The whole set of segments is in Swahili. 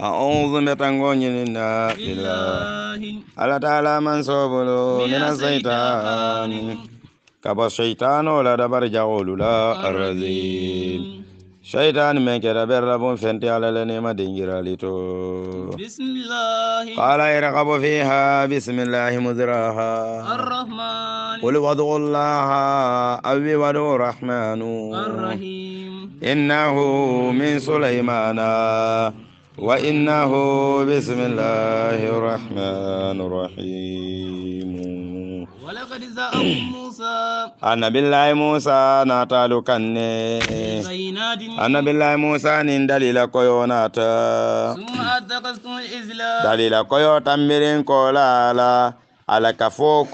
أعوذ بتنغوني لنا لله ألا تعالى من صبلو من الشيطان كبا الشيطان ولا دبر جعول لا الرزيم شيطان من كده بربون فنتي على لنما دنجر لتو بسم الله قال يرغب فيها بسم الله مزراها الرحمن قل وضغ الله أو وضغ الرحمن الرحيم إنه من سليمان وإنه بسم الله الرحمن الرحيم ولقد جاءهم موسى أنا بالله موسى ناتالو كني أنا بالله موسى نين دليل كويو ناتا ثم أتقستم الإزلا دليل كيو تنبرين كولا على كفو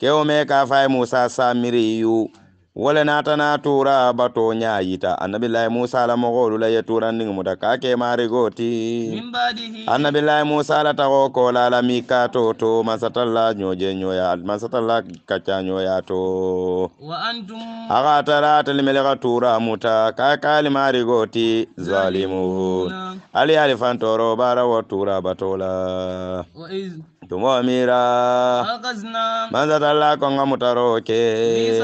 كيو ميكا فاي موسى ساميريو wala natana tura bato nya yita annabi lai musa la mo golu la yatura ning muda ka ke mari goti annabi lai musa la ta ko la la mi ka to to masatalla nyoje nyoya masatalla ka cha nyoya to wa antum aga tara ta limele ka tura muta ka ka li mari goti zalimun ali ali fantoro bara wa tura bato la wa iz tumo mira manzata la ko nga mutaro ke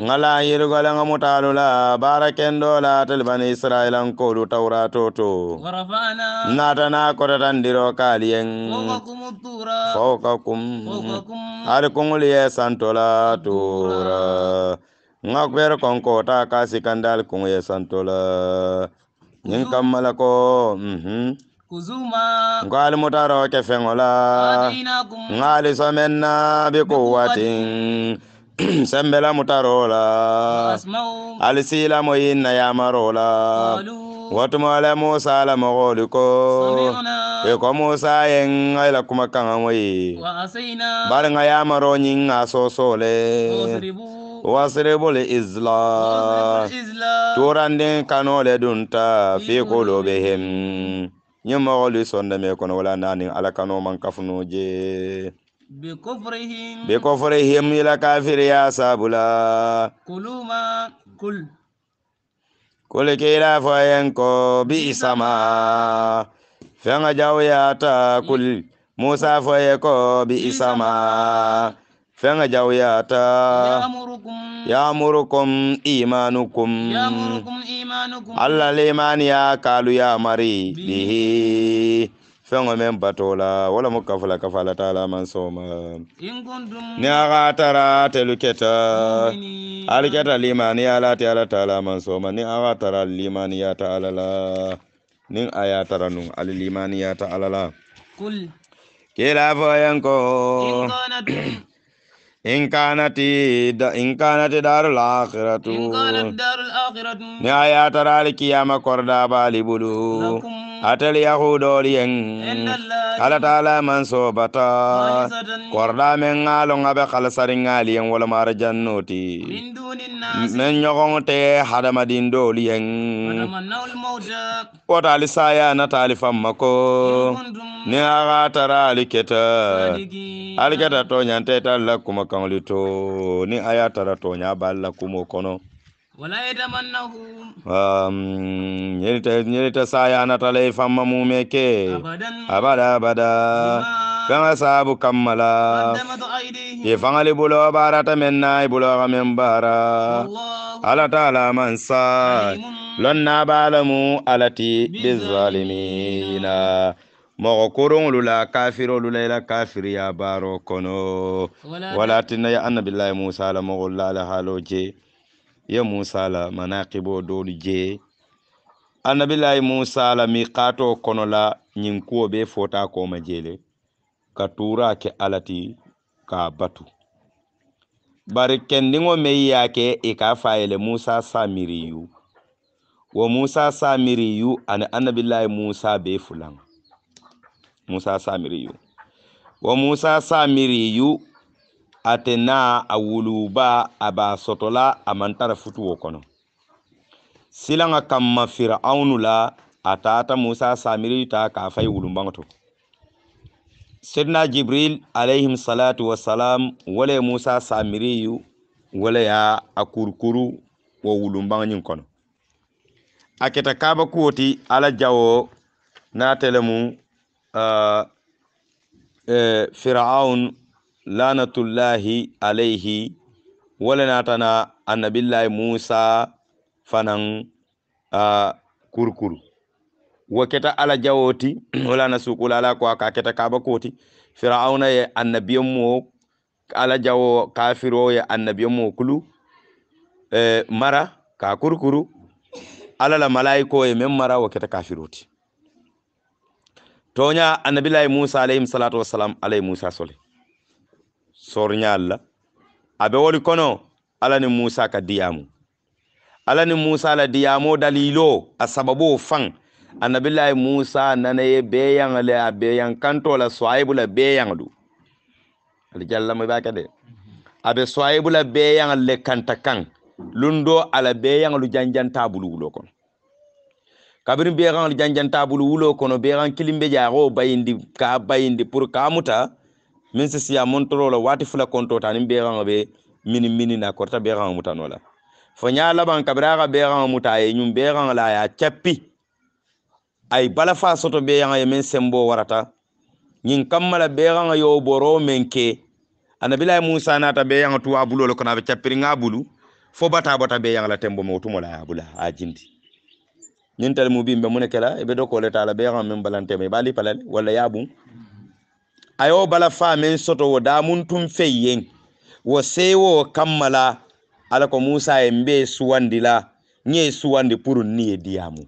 ngala yirgo la nga mutalo la barakendo la talban israila ko lu tawrato to nata na ko tandiro kaliyen fawqakum ar kungul ye santola tura nga kwer kon ko ta kasi kandal kungul ye santola nyin kammala ko mhm mm ngali mutaro kefeŋola ŋali somenna bi kuwatin sembela mutarola alisila moyinna yamarola wotumole musa la mogoli ko iko musa yeŋ ayila kuma kaŋa moyi bari ŋa yamaro ñiŋ a sosole wasribul isla turandin kanole dunta fi kulubihim ñemoxolu sondeme kono wala nanin ala kanoman kafuno je bikofrihim ila kafiriya sabula kuluma kul kuli keila foyen ko bi bisama fenga jawyata kul musa foye ko bisama sama Fenga ka jaw ya ta yamurukum imanukum allah ya kalu ya mari bihi fɛn ka wola bato wala mu kafala kafala man sɔn ma ni a ka tara telu kɛta limaniya la ti ala ta man ma ni a ka tara limaniya ta ala la ni a y'a tara nu ali limaniya ta ala la kila fɔ yan Inkanati da inkanati darul akhiratu. Inkanati darul akhiratu. Nihayat rali kiyama korda bali bulu. Lakum atal yahudo liyen ala taala man sobata korda men ngalo ngabe khalsari ngaliyen wala mar jannoti men nyogon te hadamadin do liyen wata alisaya na talifan mako ni aga tara aliketa aliketa to nyante talla kuma kanlito ni aya tara to nya balla kuma kono yeritayerita sayanatalay famma mumeke abada abada fenga sabu kammala ye fangali bulo barata men na i bulo ka men bara alata alamansa lon na balamu alati bezalimina mogo kurunŋolu la kafirolu la ila kafiriya baro kono walatinna ye annabillahi musa la mogolu la ala halo je yo musa la manakibo doolu jee annabillahi musa la mi kaato kono la ñiŋ kuwo be fota koma jeele ka tura ke alati ka batu bari kendiŋo meŋ ye a ke i e ka fa yele musa samiri yu wo musa samiri yu ani annabillahi musa be fulaŋ musa samiri yu wo musa samiri yu ate na a wuluba a b'a sɔtɔla a man futuwo kono silaŋa kamma firaunu la a taata musa samiri ta k'a fai wulumbaŋo to sidna jibril alayhim salatu wasalam wala musa samiriyu wala ya a kurukuru wo wulumbaŋo ñiŋ kono a keta kaaba kuwo ti ala jawo naatele mu uh, eh, firaun lanatullahi alayhi wala natana annabillahi musa fanan uh, kurkuru wo ala jawoti wala na sukula ala ko ka keta kaba koti fir'auna ye annabiyo mo ala jawo kafiro ye annabiyo mo kulu e, mara ka kurkuru ala la malaiko ye men mara wo keta kafiroti toña annabillahi musa alayhi salatu wassalam alayhi musa sole sornyal la abe woli kono ala ni musa ka diyamu ala ni musa la diyamo dalilo a sababo fan annabillahi musa nanaye beyaŋa le a beyaŋ kanto la soayibu la beyaŋa du alijallama ba kade abe soayibu la beyaŋa le kanta kaŋ lundo ala beyaŋa lu janjanta bulu wulo kono kabiri beyaŋa lu janjanta bulu wulo kono beyaŋ kilimbe jago bayindi ka bayindi pour ka muta min si siya montoro waati fula konto ta nin be mini mini na korta beegaŋo mutano la fo ɲa laban kabira ka muta a ye ɲun beegaŋo la a ye cappi a ye balafa soto beegaŋo ye min sembo warata ɲin kamma la beegaŋo yo boro men ke anabila musa nata beeyaŋo tuwa bulo le kono a be cappiri bulu fo bata bota beeyaŋo la tembo mo tumo la a bula a jindi ñin tele mu bimbe mu ne kela i be do kole ta la beeyaŋo meŋ balantema i be ali palale walla ye a buŋ ayo bala famin soto wo damun tun feyyen wo sewo kammala alako musa yembe suwandi la nye suwandi puru niye diyamu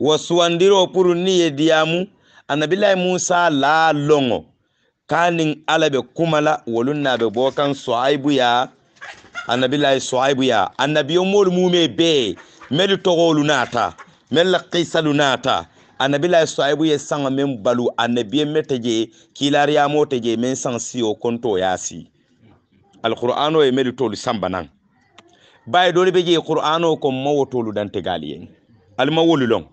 wo suwandiro puru niye diyamu annabillahi musa la longo kanin alabe kumala wolun na be bokan suaibu ya annabillahi suaibu ya annabiyo mol mume be mel togolu nata mel qisalu nata anabila saibu ye sang men balu anabiye meteje kilariya moteje men sang siyo konto yasi alqur'ano e meli tolu sambanan baye dole beje qur'ano ko mawo tolu dante galiyen alma long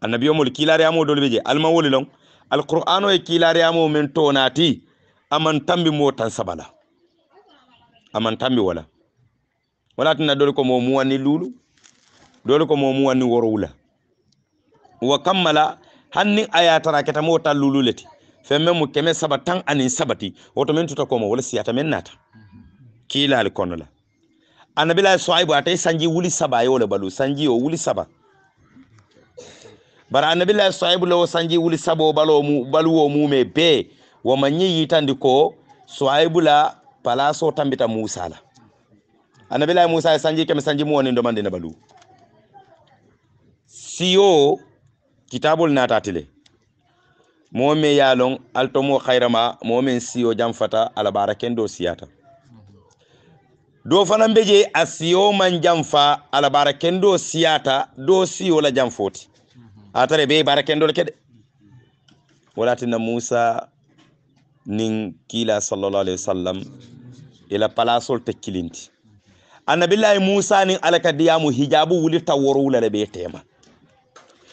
annabiyo mul kilariya mo dole beje alma long alqur'ano e kilariya mo men tonati aman tambi mo tan sabala aman tambi wala wala tinna dole ko mo muwani lulu dole ko mo muwani worowula wa kammala hanni aya tana keta mota lululeti femme mu keme saba tan anin sabati woto men tuta komo wala siyata men nata kiilal kono la annabila soaibu atay sanji wuli saba yo le balu sanji o wuli saba bara annabila soaibu lawo sanji wuli saba o balo mu baluwo mume be womanyi yitandi ko soaibu la palaso tambita musa la annabila musa sanji keme sanji mu woni ndomande na balu siyo kitabol natatile momi yalon altomo khairama momin siyo jamfata alabara kendo siyata do fana beje asiyo man jamfa alabara kendo siyata do siyo la jamfoti atare be bara kendo le kede wala tinna musa nin kila sallallahu alaihi wasallam ila palasol te kilinti annabillahi musa nin alakadiyamu hijabu wulirta worowulale be tema mm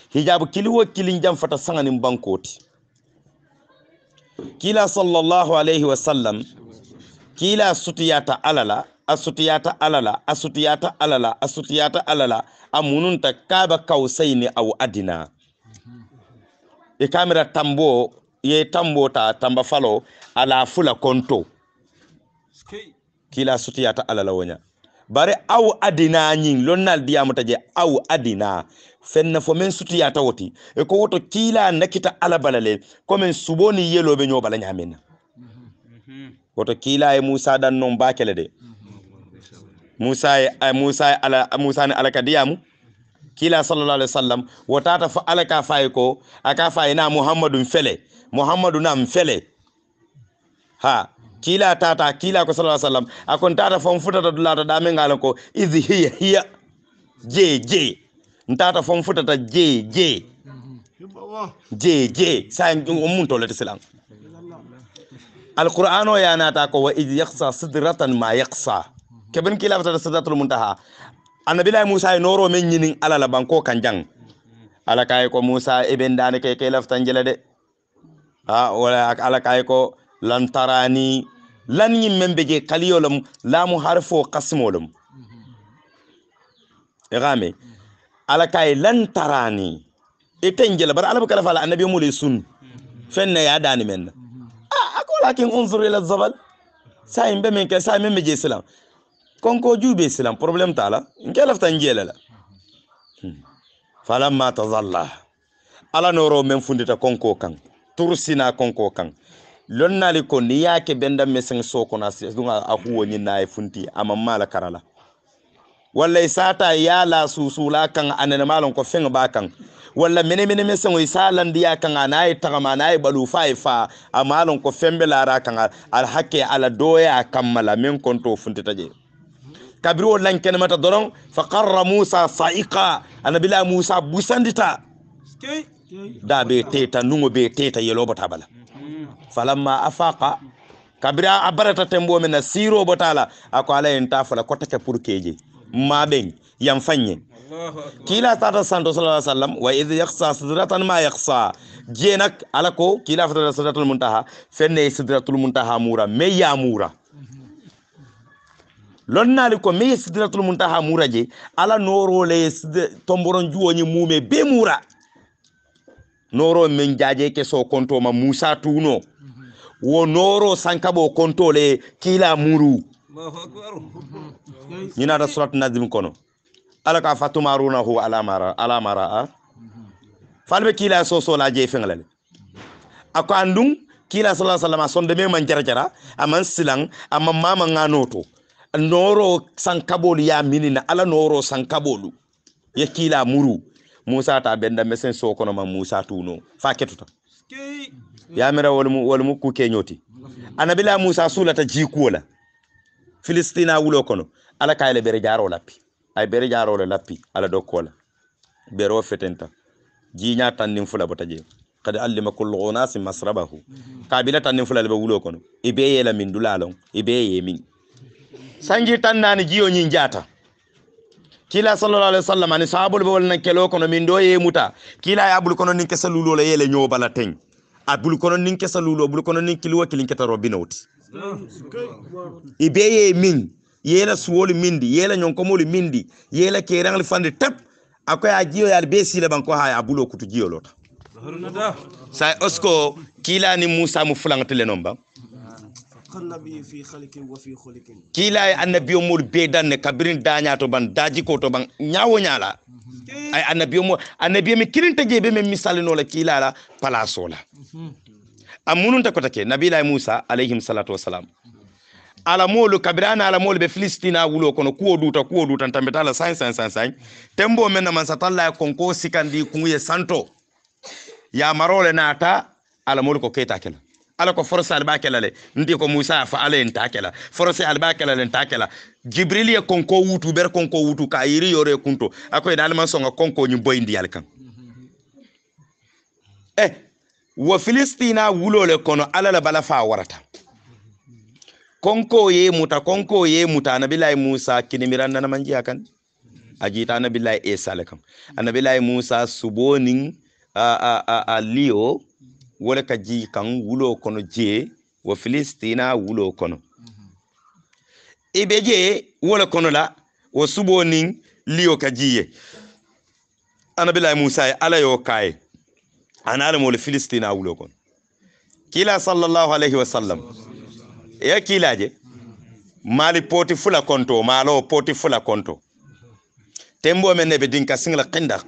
hijabu kiliwo wo kilin jam fata sanganin bankoti kila sallallahu alaihi sallam kila sutiyata alala a sutiyata alala asutiyata alala a sutiyata alala a mununta kaba kausaini au adina e kamira tambo ye tambo ta tamba falo ala fula konto kila sutiyata alala wanya bare aw adina ñin lon nal diyamu taje aw adina fenna fo min sutuya tawoti e ko woto kiila nakita ala balale komin suboni yeloɓe ñoobala ñamin woto kiila e moussa ɗan noon bakele de moussa e moussa e ala moussa ne ala kadiyamu kiila sallallah alih w sallam wotata fo ala ka fayi e ko aka fayi e na mouhammadum fele mouhammadu nam fele ha kila tata kila ko sallallahu alaihi wasallam akon tata fam futata dulata dame ngala ko izi hiya hiya je je ntata fam futata je je je je sa mun to lati salam alquran ya yana ta ko wa iz yaqsa sidratan ma yaqsa Keben kila ta sidratul muntaha annabi lai musa ya noro men yinin alala banko kanjang ala kay ko musa ibn e dane ke ke laftan jela de ah wala ala kay ko lantarani lan yin men bege kaliyolum lamu harfo kasmolum igame mm-hmm. alakay lantarani iten gele bar alabu kala fala annabi mulay sun mm-hmm. ne ya dani men mm-hmm. ah akola kin unzur ila zabal sai mbe men ke sai men bege islam ko jube islam problem tala nke lafta jela la hmm. falamma tazalla ala noro men fundita konko kan tursina konko kan lonnali ko ni yake benda meseng so kona dunga huwo ni nay e funti ama mala karala sata ya yala susula kan anana malon ko ba kan walla mene mene meseng o isalan diya kan anaye tagama anaye balu fa e fa malon ko fembe lara kan al ala doya kammala min konto funti taje wallan ken mata doron fa qarra musa sa'iqa anabila musa busandita da be teta nungo be teta yelo bata bala falamma afaqa kabira abarata barata tembo men na siro botala ako ala en tafala ko tata pour keje ma ben yam fanye kila tata santo sallallahu alaihi wasallam wa idh yaqsa sidratan ma yaqsa jenak ala ko kila fata sidratul muntaha fenne sidratul muntaha mura me ya mura lonnaali ko me sidratul muntaha mura je ala le tomboron juoni mume be mura noro men jaje ke so ma musa tuno wo noro sankabo kontole kila muru ñina da surat nazim kono ala ka fatumarunahu alamara alamara a ah. falɓe kiila la je fenglale ako an kila kiila sa sallam a sonde me man jara jara aman silang aman mama nganoto noro sankaɓolu ya minina ala noro sankabolu ya kila muru musa ta benda mesen kono ma musa tuno fa yamira wol mukku keñoti annabila moussa suulata jiikuwola philistine a wulo kono ala kayle bere jaro lappi ay bere jarole lappi ala dokkola bere o fetenta jiña tannin fula bota jeeg kad allima kulle onasi masrabahu kabila tannin fula le ɓe wulo kono i be yela min dulalon i be ye min sanji tannani jiyo ñin jata kila sallallah alih wa sallam ani sahabule ɓe wolnan kelo kono min do yemuta kila yabul kono nin kesa lulola yele ñobala teng a ah, bulu kono lulu kesa bulukɔnɔnin bulu kono kelen kɛta rɔ keta na o ti i bɛɛ ye min yela suwolu mindi yela ñonkomolu mindi yela keeraŋli fande tap akoye a jiyo yaali bee siila ban ko ha a bulo kutu jiyo lota sa osko kiilani musa mu fulaŋti le non ba kila e annabiyo mol beedanne kabirin ban daji ko to ban ay annabiyo mo annabiyo mi salatu kabirana be filistina wulo kono kuwo duta kuwo duta sain sain sain sain tembo men na konko sikandi santo nata ko keta ala ko forcé ali baa kɛla le nti ko musa y'a fɔ ala ye n t'a kɛla ali b'a kɛla le n t'a jibrili ye konko wutu bɛrɛ konko wutu k'a yiri yɔrɔ kunto a ko ina alima sɔn ka konko ɲi bɔ in ali kan eh, wa filistina wulo le kɔnɔ ala la bala faa warata konko ye muta konko ye muta anabilayi musa kinimira nanamanjiya kan a jita anabilayi isa le kan anabilayi musa subo a, a, a, a, a wala ka ji kan wulo kono je wa filistina wulo kono mhm. i be je wala kono la wo subo nin liyo ka jiye anabilahi musa ye ala yo kaye ana ala mole filistina wulo kono kila sallallahu alaihi wasallam e ya kila je mali mhm. poti fula konto malo poti fula konto tembo men ne be dinka singla qindaq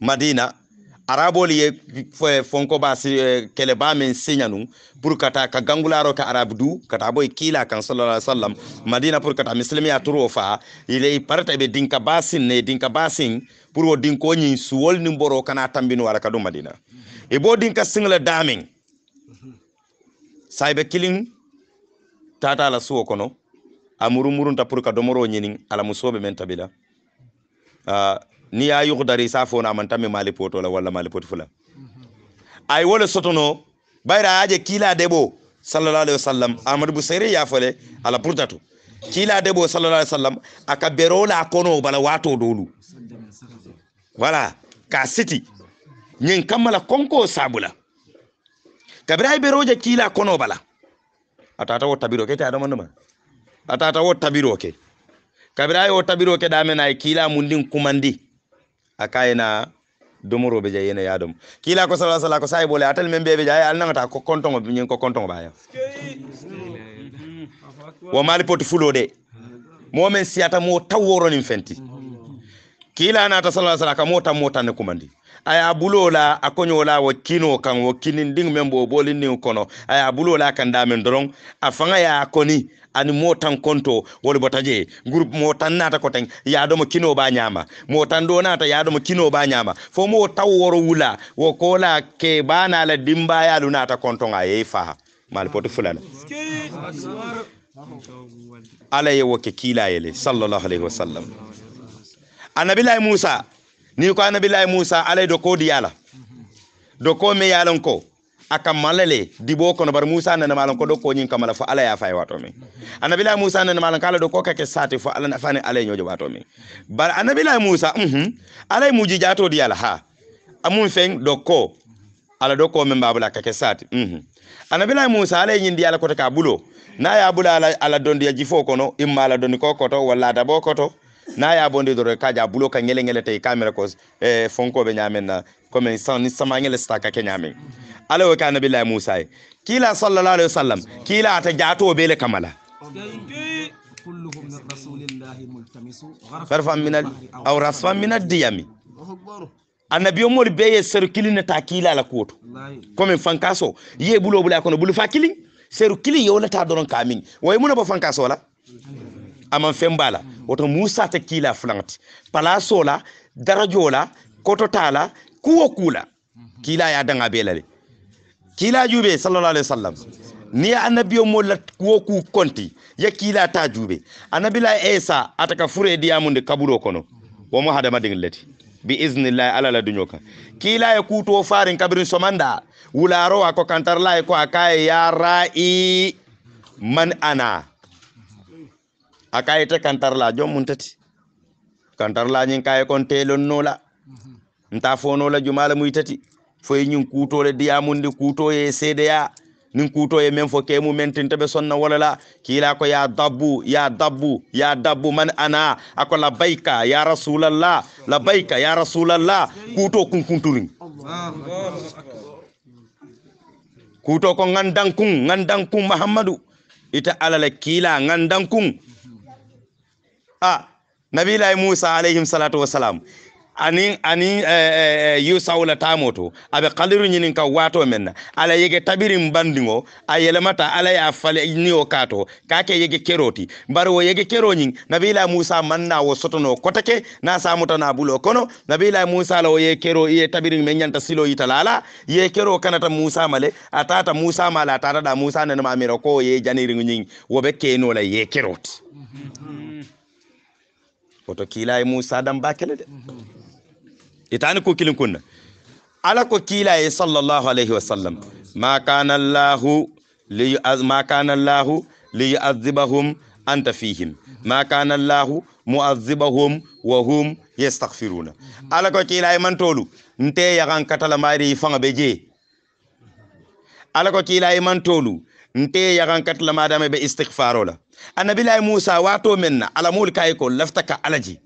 madina arabol ye fonko ba si, eh, kele ba men siñanu pour kata ka gangularo ka arab du kata boy kila kan sallallahu alaihi wasallam madina pour kata muslimi ya turo fa ile parta be dinka basin ne dinka basin pour wo dinko nyi suwol ni mboro kana tambinu wala kadu madina e bo dinka singla daming saybe killing tata la suwo kono amuru murunta pour ka domoro nyinin ala musobe men tabila uh, ni ya yugdari sa fo na man tammi mali poto la wala mali poto fula ay wala sotono bayra aje kila debo sallallahu alaihi wasallam amadu busairi ya fole ala purtatu kila debo sallallahu alaihi wasallam aka berola kono bala wato dolu wala ka siti nyin kammala konko sabula kabira ay beroje kila kono bala atata wo tabiro ke ta adama nduma atata wo tabiro ke kabira ay wo tabiro ke damena ay kila mundin kumandi akayna domoro be jayena yadum kila ko sallallahu alaihi wasallam ko atal membe be jay al nangata ko kontongo nyin ko kontongo baya wa mali pot fulo de momen siyata mo tawworo nim fenti kila na ta sallallahu alaihi wasallam ka mota mota ne kumandi a y'a bulo la a la wo kino kan wo kinin ding men bo ni kono a y'a bulo la kan da men doron a y'a koni ani motan konto wol botaje groupe motan nata ko tan yadomo kino ba nyama motan do nata yadomo kino ba nyama fo mo taw woro wula wo kola ke bana la dimba yalu nata konto nga e fa mal poto fulana ala ye wo yele sallallahu alaihi wasallam annabi musa ni ko annabillahi musa alay do ko di yala do ko me yalan ko aka malale di bo ko no bar musa nana malan ko do ko nyin kamala fo ala ya fay wato min annabillahi musa nana malan kala do ko kake sati fo alana fane alay nyojo wato mi bar annabillahi musa mhm alay muji jato di yala ha amun feng do ko ala do ko men babula kake sati mhm annabillahi musa alay nyin di yala ko ta bulo na ya bulala ala, don di ya jifo kono imma ala don ko koto wala da bo koto n'a y'a bondi dɔrɔn e k'a ja bulo ka ŋele ŋele ta i k'a mɛrɛ ko fɔnko bɛ na komi san ni sama ŋele sita ka kɛ ɲaamin ala y'o kɛ anabi lahi musa ye kila sallallahu alaihi wasallam kila ata bele kamala farfan minal aw rasfan minal diyami annabi omori be ye seru ne ta kila la koto komi fankaso ye bulo bula kono bulu fa kili seru kili yo la ta doron kamin way muna ba fankaso la aman fen bala woto musa ta kila fulanti palaso la darajo la koto tala kuwo kula kila ya danga belale kila jube sallallahu alaihi sallam ni annabiyo mo la kuwo ku konti ya kila ta jube annabila isa ka fure diamunde kaburo kono wo mo hada madin lati bi iznillahi ala la dunyo kan kila ya kuto farin kabirin somanda wularo ko kantar lai ko akaye ya ra'i man ana a kayite kantarla jommum tati kantarla ñin kaye kon telonnola nta fonola jumala muy tati foye ñin kutole diyamunde kutoye cda nin kutoye men fo ke mumen tintaɓe sonna wala la kiila ko ya dabbu ya dabbu ya dabbu man ana ako labayka ya rasulallah labayka ya rasulallah kuto kunkunturin kuto ko gandankun gandankun mahammadou ita alala kiila gandankun a nabilaye moussa alayhim salatu wasalam anin anin yusaw la tamo to aɓe kaliru ñinin ka wato men ala yege tabirin bandingo a ala ya fale ni o kato kake yege keroti bari wo yege keroñin nabila musa manna wo sotono kotake na na bulo kono nabila musa la wo ye kero ye tabirin men silo yitalala ye kero kanata musa male atata musa mala atata da musa ma mira ko ye janirin nyin wo ɓe kenola ye keroti woto kiilaye moussa dam bakele de mhm. itani ko kilin kunna ala ko kiilaye sallllahu alayhi wa sallam ma kana llahu ma kana llahu liyuazibahum anta fihim mhm. ma kana llahu muazibahum wa hum yestahfiruna mhm. ala ko kiilaye mantolu nte yagan katala maari faŋa be jee ala ko kiilaye mantolu nte yagankat la madame be istighfaro la annabila musa wato menna alamul kayko laftaka alaji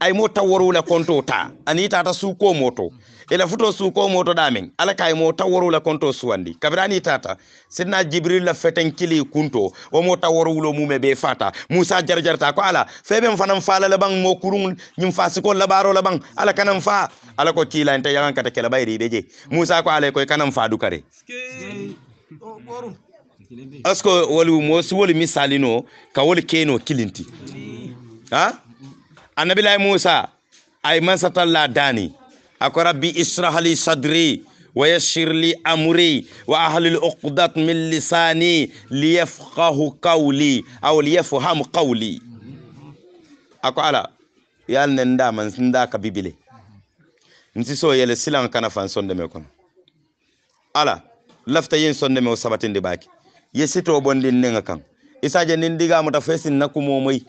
ay mo taworu la konto ta ani tata suko moto ila futo suko moto damen ala kay mo taworu la konto suwandi kabrani tata sidna jibril la feten kili kunto o mo taworu lo mume be fata musa jarjarta ko ala febe fanan fala la bang mo kurun nyim fasiko la baro la bang ala kanan fa ala ko kila nta yankan kala bayri deje musa ko ala ko kanan fa du kare asko wolu mo suwolu misalino ka wolu keno kilinti ha annabillahi musa ay mansatalla dani ako rabbi israh li sadri ويسر لي أمري وأهل العقدة من لساني ليفقه قولي أو ليفهم قولي أكو على يال نندا من سندا كبيبلي نسي سو يل سلان كان فان سون دمي كون على لفتا ين سون دمي وسبتين دي باكي ye sito bondin nenga kan isaje nin diga mata fesin na kumo mai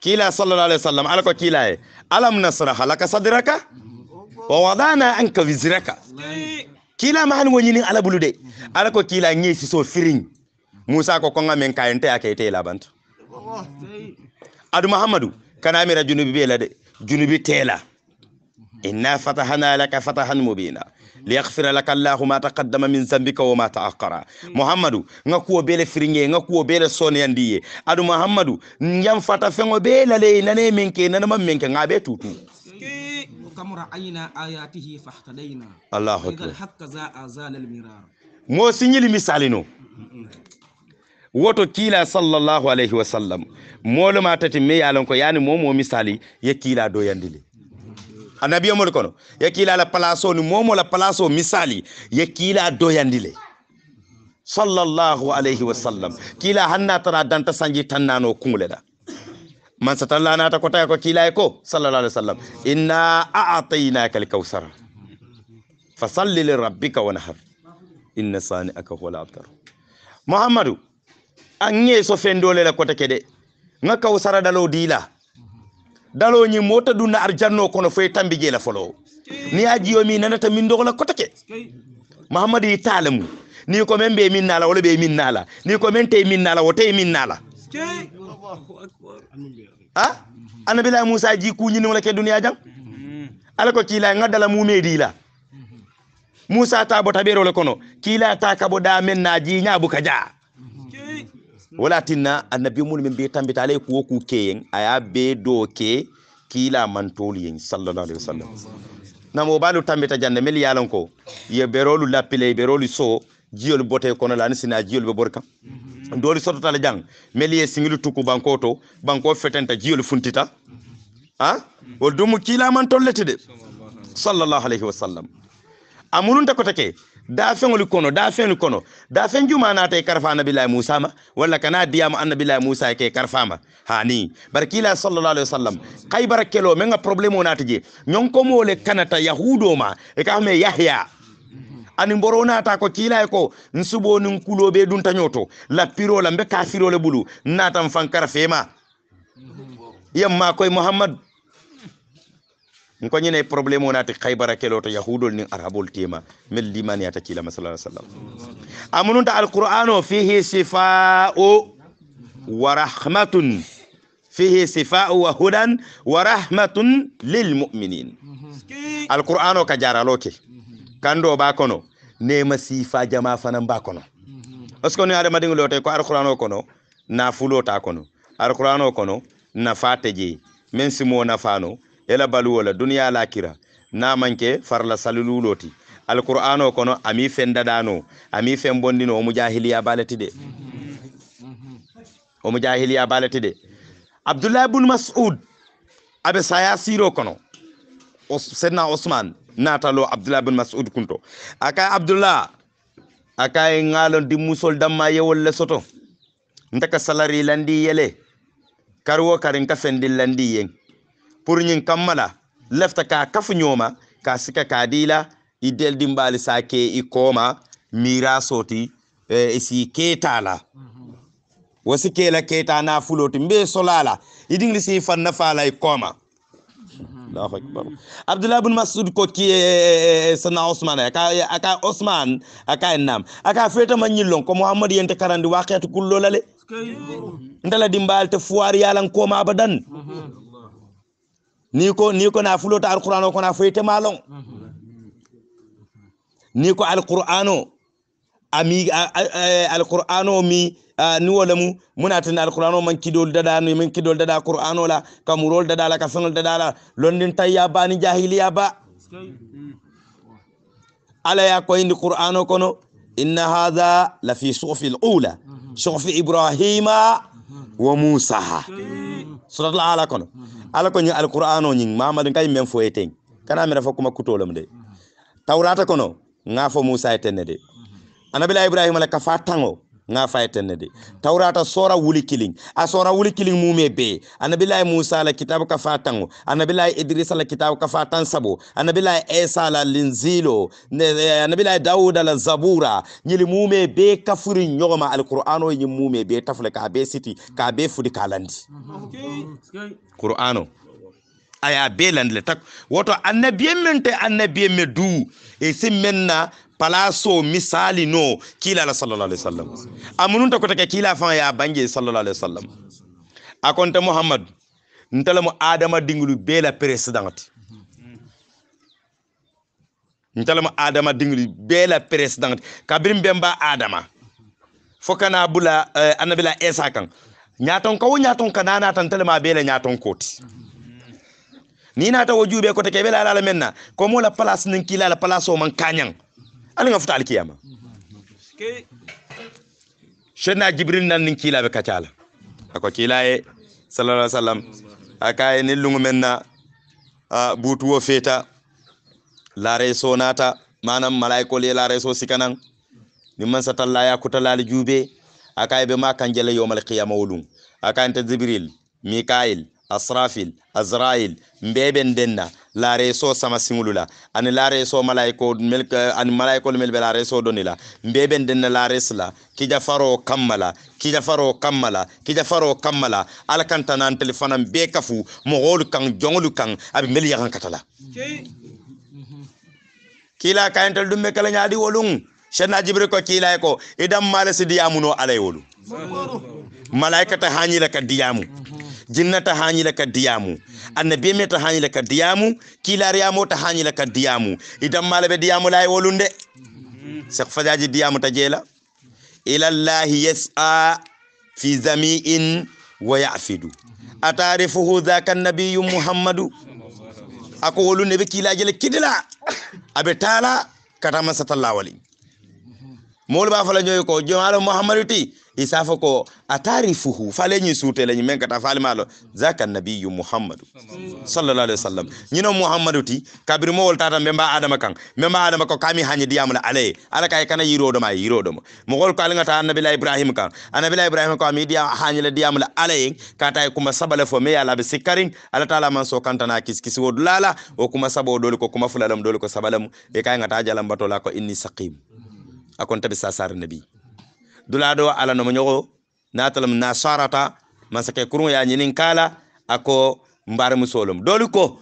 kila sallallahu alaihi wasallam alako kila e alam nasraha laka sadraka wa wadana anka wizraka kila mahal woni nin ala bulude alako kila nyi so firin musa ko konga men kayente akete labantu adu muhammadu kana mira junubi be lade junubi tela inna fatahna laka fatahan mubina liyaghfira laka allahu ma taqaddama min zambika wa ma ta'akkara muhammadu nga kuwo bele firiŋe nga kuwo bele soneyandi ye adu muhammadu njam fata feŋo be lale nane menke ke nanama min ke nga be tutu kamura aina ayatihi fahtadaina allahu akbar hakka za azal mirar mo siñili misalino woto kiila sallallahu alayhi wa sallam mooloma tati me yalon ko yani momo misali ye anabi annabiyomol kono ye la palaso ni momo la palaso misali ye kiila doyandi sallallahu alayhi wa sallam kila hanna tara danta sanji tannano kuŋole man satalla na ta kota ko kila ko sallallahu alayhi wa sallam inna a'tainaka a'atainaka alkawsara fasalli lirabbika wanhar inna sani'aka huwa abtar muhammadu anye so fendole la kota kede nga kawsara dalo dila daloñi mo wotta ɗum na ar janno kono foye tambi jeela folo ni a jiyomi nanata min dogla kotake mahamadou yittala mum ni ko men ɓe min nala wala ɓe min nala ni ko men te min nala wotee min nala a annabila moussa ji kuñinola ke duniya jang ala ko kiila ngaddala mumedila moussa ta bota ɓerole kono kiila ta kaɓo ɗa men na jiña buka dia wala tinna annabi mun min be tambita alay ko ku keyen aya be do ke kila mantol yin sallallahu alaihi wasallam na mo balu tambita janna mel yalan ko ye berolu lapile berolu so jiol bote kono la sina jiyol be borka doli soto tala jang mel ye singilu tuku bankoto banko fetenta jiyol funtita ha ah? wol dumu kila mantol leti de sallallahu alaihi wasallam amulun ta ko dafeŋolu kono dafeŋolu kono dafeŋ juma naata e karafa annabillahi musa ma walla kana diyama annabillahi musa ke karfama hani bara kila sallallahu alaihi wasallam kaybara kelo men ga probléme o naata je ñonkomoo le kanata yahudo ma e ka hame yahya ani mboro naata ko kiilaye ko n suɓo nin kuloɓe duntaño to lappiro la mbe kafirole ɓulu naatan fankara fema yamma koye mouhammad nko ñine problème o naati haybara keloto yahudol nin arabol tema mel limaniyata kilama sa sallam amununta alquran o fihi sifa'u wa rahmatun fihi sifa'u wa hudan wa rahmatun lilmuminin alquran o ka jaraloke kando ba kono nema sifa jama fana ba kono parce que ni adamadiŋolo te ko alquran o kono nafulota kono alquran o kono nafate je men simo na nafano ela baluwo la duniya lakira namanke manke farla salululoti alqur'an o kono ami fendadano ami fen bondino o mujahiliya balati de o mujahiliya balati de abdullah ibn mas'ud abe saya siro kono sedna osman natalo abdullah ibn mas'ud kunto aka abdullah aka ngalon e di musol damma yewol le soto ndaka salari landi yele karwo karin ka fendi landi yeng pour ñing kamala lefta ka kafu ñoma ka sika ka dila i del dimbali sa ke i koma mira soti e eh, mm ketala wasi kela keta na fuloti mbe solala idingli si fan na fala i koma Allahu akbar Abdullah ibn Mas'ud ko ki eh, eh, sana Osman aka aka Osman aka nam aka feta ma ñilon ko Muhammad yente karandi waxetu kullo lale ndala dimbal te foar yalan koma abadan نيكو نيكو نافلو تا القران كنا فيت مالون نيكو القران امي القران مي نولمو مناتن القران من كيدول دادا من كيدول دادا القران لا كامورول دادا لا كاسنول دادا لا لوندين تاي با ني جاهليه با على يا كوين القران كونو ان هذا لفي صحف الاولى صحف ابراهيم وموسى سوره الاعلى كونو ala ko ñing alqur'ano ñing mamadan kay men fo eten kana mi fo kuma kutolam de tawrata kono nga fo musa etene de mm-hmm. anabila ibrahima la kafa tango nga faytene de tawrata sora wuli kiling a sora wuli kiling mume be anabila musa la kitabu ka fatango anabila idris la kitabu ka fatan sabo anabila isa la linzilo e, anabila daud la zabura nyili mume be kafuri nyoma alqur'ano nyi mume be tafle ka be siti ka be fudi kalandi qur'ano aya be landle tak woto annabiyen men annabiyen me e simmenna palaso misali no kiilala sallallahu alaihi wasallam amununta kotake kila fan ya banje sallallahu alaihi wasallam akonte muhammad ntala mo adama dingulu bela presidenti ntala mo adama dingulu bela presidenti kabrim bemba adama fokana bula uh, anabila esa kan nyaton kawo nyaton kanana tan telma bela nyaton koti ni nata wo juube ko te kebela ala menna ko mo la place nin kila la place o man kanyan ala nga futa alkiyama sena jibril nan nin kiilaɓe kacala ako kiila ye salalah ah sallam akaye nin lungu men na a butuwo feta laareso e nata manam malaikol ye laareso e sikanan nin man satalla ya kutalali juube akaye ɓe ma kanjele yomal qiyama wo lung akayente jibril micail asrafil azrail mbeɓen denna laare so sama siŋolula ani laare so malayiko mel ani malayikolu mel be laare so doni la mbeɓen denna laare sila kija faro kamma la kija faro kamma la kija faro kamma la ala kanta nanteli fanan bee kafu mogoolu kaŋ joŋolu mel yagan kata la kiila kayentel be kala ñaadi wolun shenna jibri ko kiila ko idan mala si alay wolu malaikata hañila ka diyamu mhm jinnata hañila ka diyamu annabi ta hañila ka diyamu kilariyamo ta hañila ka diyamu idan malabe diyamu lay wolunde sak fadaji diyamu ta jela ila llahi yas'a fi zami'in wa ya'fidu atarifuhu dhaka nabiyyu muhammadu ako wolunde be kilajele kidila abe tala katama satallawali mol ba fala ñoy ko jomalo muhammadu ti isafo ko a tarifuhu fale ñi suutele ñi men kata faali maalo zaka nabiyyu muhammadu sallallahu alaihi wasallam ñino muhammadu ti kabir mo woltata memba adama kan memba adama ko kami hañi diyamula ale ala kay kana yiro do ma yirodo mo mo gol ko alingata annabila ibrahim kan annabila ibrahim ko ami diya hañile diyamula ale ka tay e kuma sabale fo me yala be sikarin ala taala man so kantana kis kis wodu lala o kuma sabo do ko kuma fulalam do ko sabalam e kay ngata jalam batola ko inni saqim akon tabi sa sar nabi dulado ala no nyogo natalam nasarata masake kurun ya nyinin kala ako mbar musolum doli ko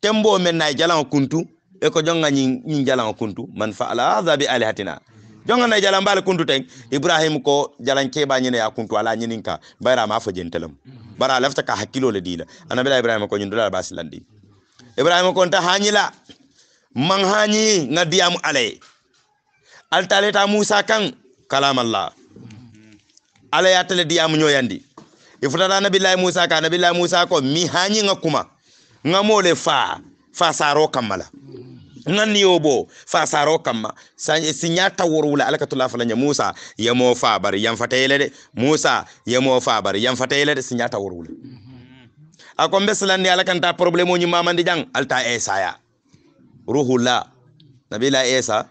tembo men nay jalan kuntu e ko jonga nyin nyin jalan kuntu man fa ala hadha bi alihatina jonga nay jalan bal kuntu ten ibrahim ko jalan keba nyine ya kuntu ala nyinin ka bayra ma fo bara lafta ka hakilo le dila anabila ibrahim ko nyin dulal basilandi ibrahim ko ta hanyila man hanyi ngadiam alay altaleta musa kan kalam allah ala ya tale diyamu ñoyandi ifutata nabillahi musa ka nabillahi musa ko mi hañi nga kuma nga mole fa fa saro kammala nga niyo bo fa saro kamma sinya tawur wula alaka tula falanya musa ya mo fa bar yan fata de musa ya mo fa bar yan fata de sinya tawur wula akon alaka nta problemo nyi mamandi jang alta esaya ruhula nabila esa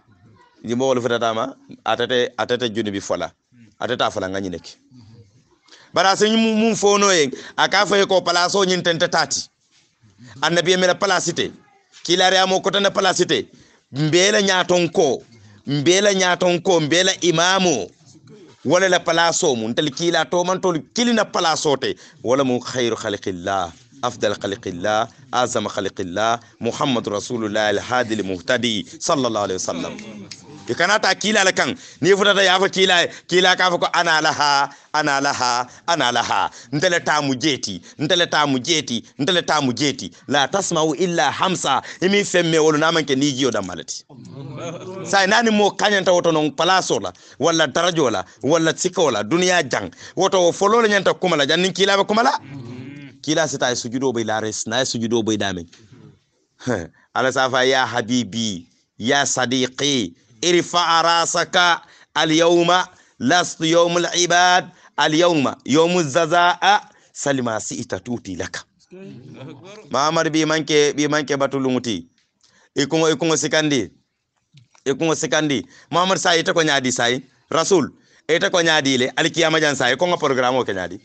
jimbo wala futata ma atete atete junibi fola atata fala ngani nek bara se sen mum fono yen aka fa ko place o nyin tente tati annabi mera place ki la ramo ko tan place te mbela nyaton ko mbela nyaton ko mbela imamu wala la place o mun tal la to man tol kilina place o te wala mu khairu khaliqillah أفضل خلق الله أعظم خلق الله محمد رسول الله الهادي المهتدي صلى الله عليه وسلم i e kana ta kila la kan ni e futata yafa kila kila ka fa ko ana laha ana laha ana laha ntele tamu jeti ntele tamu jeti ntele tamu jeti la tasma'u illa hamsa imi e femme wolu namanke ni jiyo da malati sai nani mo kanyanta woto non palaso la wala darajo la wala siko la duniya jang woto folo la nyanta kumala jannin kila ba kumala kila sita sujudo bai lares na sujudo bai dame ala safa ya habibi ya sadiqi irfaa rasaka alyawma lastu yaumu libad alyawma yaumu zazaa salima si'ita tuti laka mamar bi manke bi manke batulumuti ikungo ikungo sikandi ikungo sikandi Maamar sa ita ko nyaadi sai rasul ita ko nyaadi le alkiyama jan sai ko programo o ke nyaadi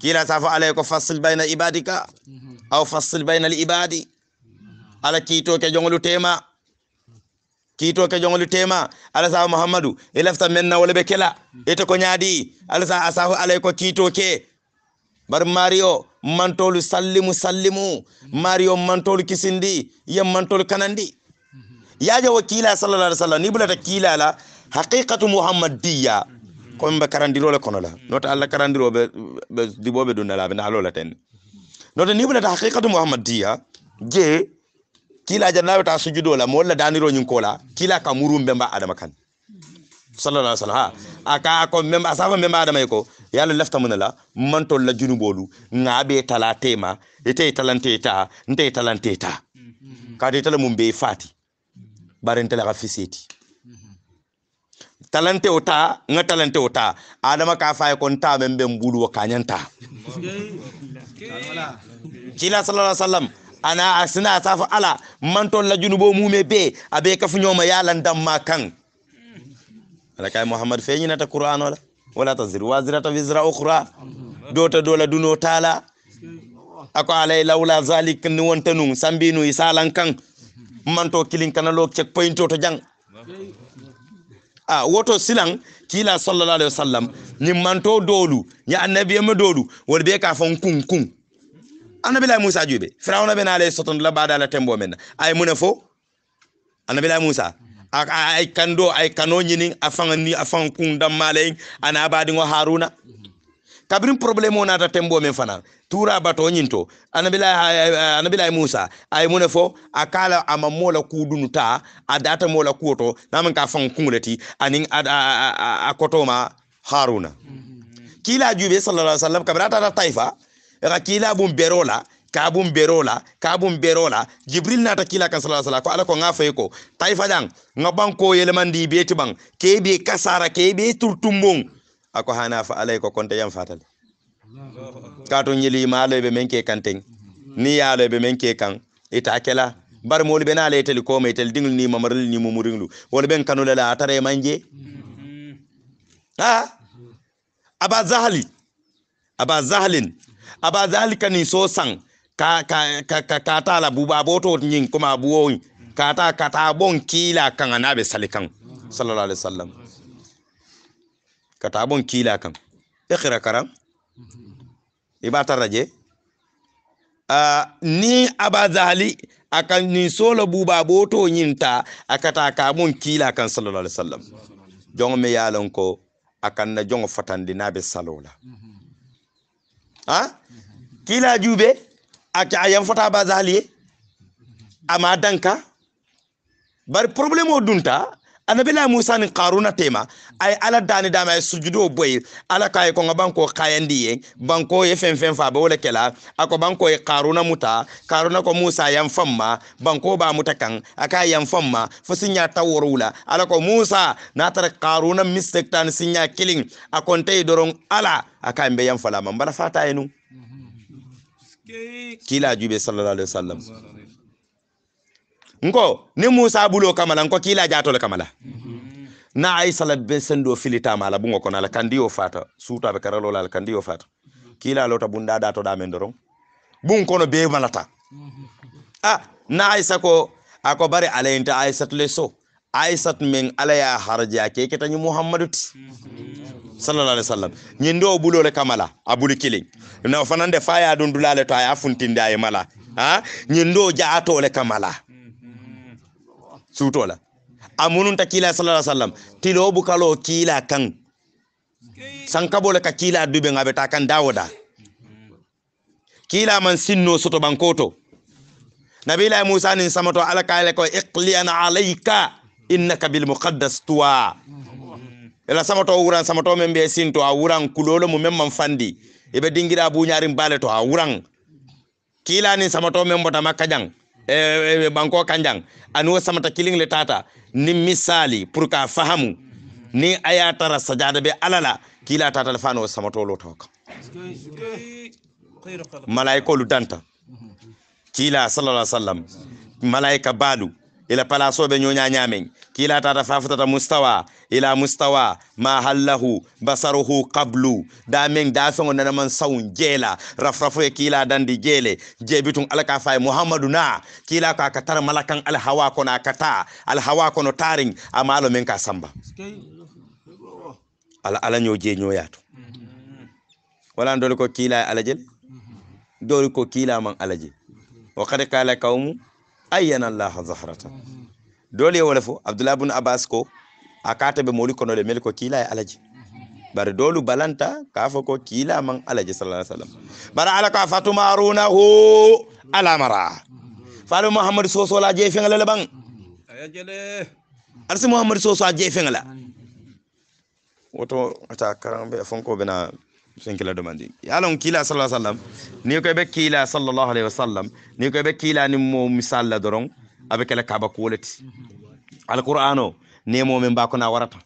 kila safa alay fasil fassil bayna ibadika aw fasil bayna al ibadi ala kito ke jongolu tema kiito ke jongoli tema ala sa muhammadu e lefta menna wala be kela ete ko nyaadi ala sa asahu alay ko kiito ke bar mario mantolu sallimu sallimu mario mantolu kisindi ya mantolu kanandi yaja wa kila sallallahu alaihi wasallam ni bulata kila la haqiqatu muhammadiyya ko mbe karandiro le kono la nota alla karandiro be dibobe dunala be na lola ten nota ni bulata haqiqatu muhammadiyya je kila jannaɓe ta sujudo la mo walla daniroñin kola kila ka muru mbemba adama kan sallallahu alaihi wasallam ha aka ko mem asafa mem adama ko yalla lefta mun la mantol la junubolu ngabe talatema ite talante ta nte talante ta ka de tala mum be fati baren tala fiseti talante ota nga talante ota adama ka fa ko nta membe mbulu wakanyanta kila sallallahu alaihi wasallam ana asina ta fa ala man ton la junubo mu me be abe kafu nyoma ya lan damma kan ala kai muhammad fe nyina ta qur'an wala wala tazir wazirata wizra ukhra dota dola duno tala ako alay laula zalik ni wonta sambinu isalan kan manto kilin kana lo check to jang a ah, woto silan kila sallallahu alaihi wasallam ni manto dolu ya annabi ma dolu wal be ka fon kun kun annabillahi moussa juuɓe firawna ɓe naala e sotondo la bada la tembo men ay munefo ana bilay musa ak ay kando ay kano nyini a ni afan kun dammala en ana ngo haruna kabrin probléme o ta tembo men fana tura bato nyinto ana bilay ana bilay musa ay munefo akala ama mola kudunu ta adata mola kuwo to namin ka fan kuŋo le ti akotoma haruna mm-hmm. kila djube sallallahu alaihi wasallam kabrata ta taifa ka kila bun bero la ka bun bero la ka bun bero la jibril ta kila kan sallallahu alaihi ko ala ko nga fay ko taifa fadan nga banko yelemandi be ti bang ke be kasara ke be turtumbung ako hana fa alay ko konta yam fatal kato nyili malo be menke kanteng ni yalo be menke kan ita akela bar molu be le tel ko me tel dingul ni mamarul ni mumuringlu wol ben kanu la atare manje mm-hmm. ha aba zahali aba zahalin aba zalika ni so san ka ka ka ka, ka ta la buba boto nyin kuma buwo ka ta ka ta bon kila kan anabe salikan sallallahu alaihi wasallam ka ta bon kila kan ikhra karam ibata raje uh, ni abazali aka ni solo buba boto nyinta aka ta ka mun kila kan sallallahu alaihi wasallam jongo me yalon ko akan na jongo fatandi na salola mm -hmm. ah kii laa juube acca a yam fota ba zahliye ama danka bari probléme dunta anabila musa ni karuna tema ay ala dani dama ay sujudo boy ala kay ko banko kayandi ye banko ye fen fen fa ba wala ako banko ye karuna muta karuna ko musa yan famma banko ba muta kan aka yan famma fo sinya tawrula ala ko musa na tar karuna mistake tan sinya killing akonte doron ala aka mbe yan fala man bala fata yenu mm-hmm. kila jube sallallahu alaihi wasallam nko ni musa bulo kamala nko kila jatole kamala mhm. na aisa la besendo filita mala bungo kono ala kandiyo fata suta be karalo ala kandiyo fata mhm. kila lota bunda dato da men bungo bun kono be malata mhm. ah na aisa ko ako bare ala inta aisa le so aisat min ala ya harja ke kita ni muhammadu sallallahu alaihi wasallam nyin do bulo le kamala abuli kilin na fanande faya dun dulale to aya funtinde ay mala ha ah, nyin do jaato le kamala suutola amununta kiila sallallahu alaihi wasallam tiloobu kaloo kiila kan sankabola ka kiila dube ngabe ta kan dawoda kiila man sinno soto bankoto nabila musa nin samato ala kale ko iqli an alayka innaka bil muqaddas tuwa ela samato wuran samato men be sinto a wuran kulolo mu men man fandi ibe dingira buñarin bale to a wuran kiila nin samato men bota makka e banko kanjang anuwa samata kilin le tata ni misali pour ka fahamu ni aya tara sajada be alala kila tata le fano samatolo toka malaikolu danta kila sallallahu alaihi wasallam malaika balu ila palasoɓe ñoñañamen kila tata fafutata mustawa ila mustawa ma hallahu basaruhu qablu damin dafego nanaman sawun jeela rafrafoye kila dandi jele jeebitun ala ka faye mouhamadou na kila ka ka tara mala kan alhawa kono a kata kono tarin amalo men ka samba ala ala ño jeeñoyato wala ndoli ko kiila e alaje man alaje wa kad kala kawmu ayyana allaha zahrata dole wala fo abdullah ibn abbas ko akata be moli kono le mel ko kila e alaji bar dolu balanta ka fo ko kila man alaji sallallahu alaihi wasallam bar ala ka fatuma arunahu ala mara falo muhammad soso la je fengala le bang ayajele arsi muhammad soso a je fengala woto ata karambe fonko bena senkila domandi yalon kila sallallahu alaihi wasallam ni ko be kila sallallahu alaihi wasallam ni ko be kila ni mo misal la doron abe kala kaba kolati alqur'ano ne mo men ba ko na warata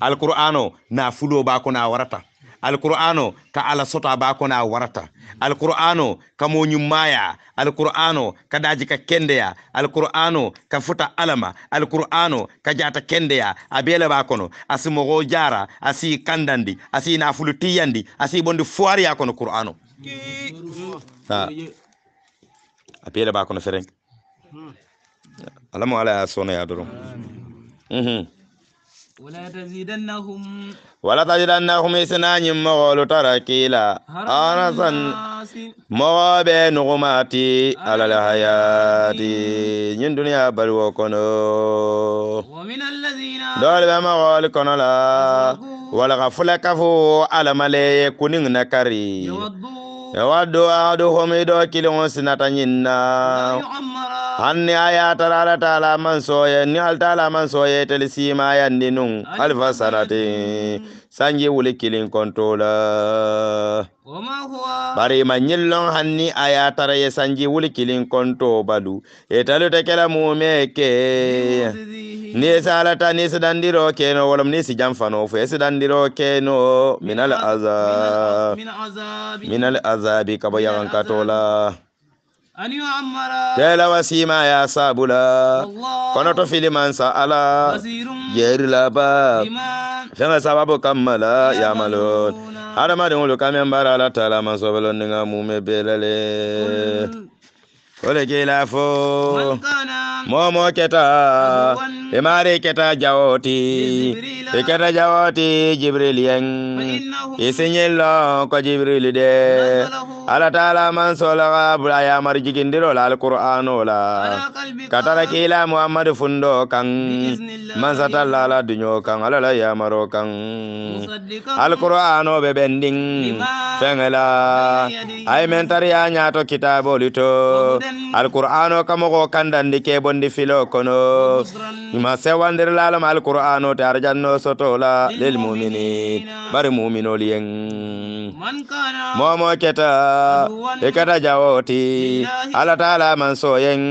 alqur'ano na fulo ba ko na warata alqur'ano ka ala sota ba a warata alqur'ano ka moñummaya alqur'ano ka daji ka kendeya alqur'ano ka futa alama alqur'ano ka jata kendeya a bele bakono asi mogo jara asi kandandi asi nafulu tiyandi asi bonde foiriya kono qur'ano a bele ba kono alamo ala ya sonoya doron mm -hmm. ولا تزيدنهم ولا تزيدنهم إسنان مغول تركيلا أنسا مغاب نغماتي على الحياة نين دنيا بلو كنو ومن الذين دول بمغول كنو لا ولغفل كفو على ملي كنين نكري يوضو e waddo aɗo homiɗo kili on sinata ñinna hanni a yatarala tala mansoye ni altala mansoye tel sima yandi num alfasanati sanje wole kelen konto la bari ma nyillon hanni aya tara ye sanje wole kelen konto balu e talo te kala mu me ke ne salata ne sidandiro keno no ni ne sijan fano fo sidandiro ke no minal azab minal azabi kabo yagan katola tela wasima ya sabula to fili sa ala ba fɛngɛ sababu kamala ya adamaden wolo kamɛn baara ala taala masɔbɔlɔ ni ka belon nga bɛlɛle o ole ke la fo momo keta i maari jawoti e keta jawoti jibirili yɛn i ala taala man solaga bula yamar jigindiro la alqur'ano la katara kila muhammad fundo kan man satalla la dunyo kan ala la yamaro kan alqur'ano be bending fengela ay men tariya nyato kitabo lito alqur'ano kamogo kandandi ke bondi filo kono ima sewandir lalam alqur'ano tarjanno sotola lil mu'minin bari mu'minoliyen momo keta e kata jawoti ala taala man soyen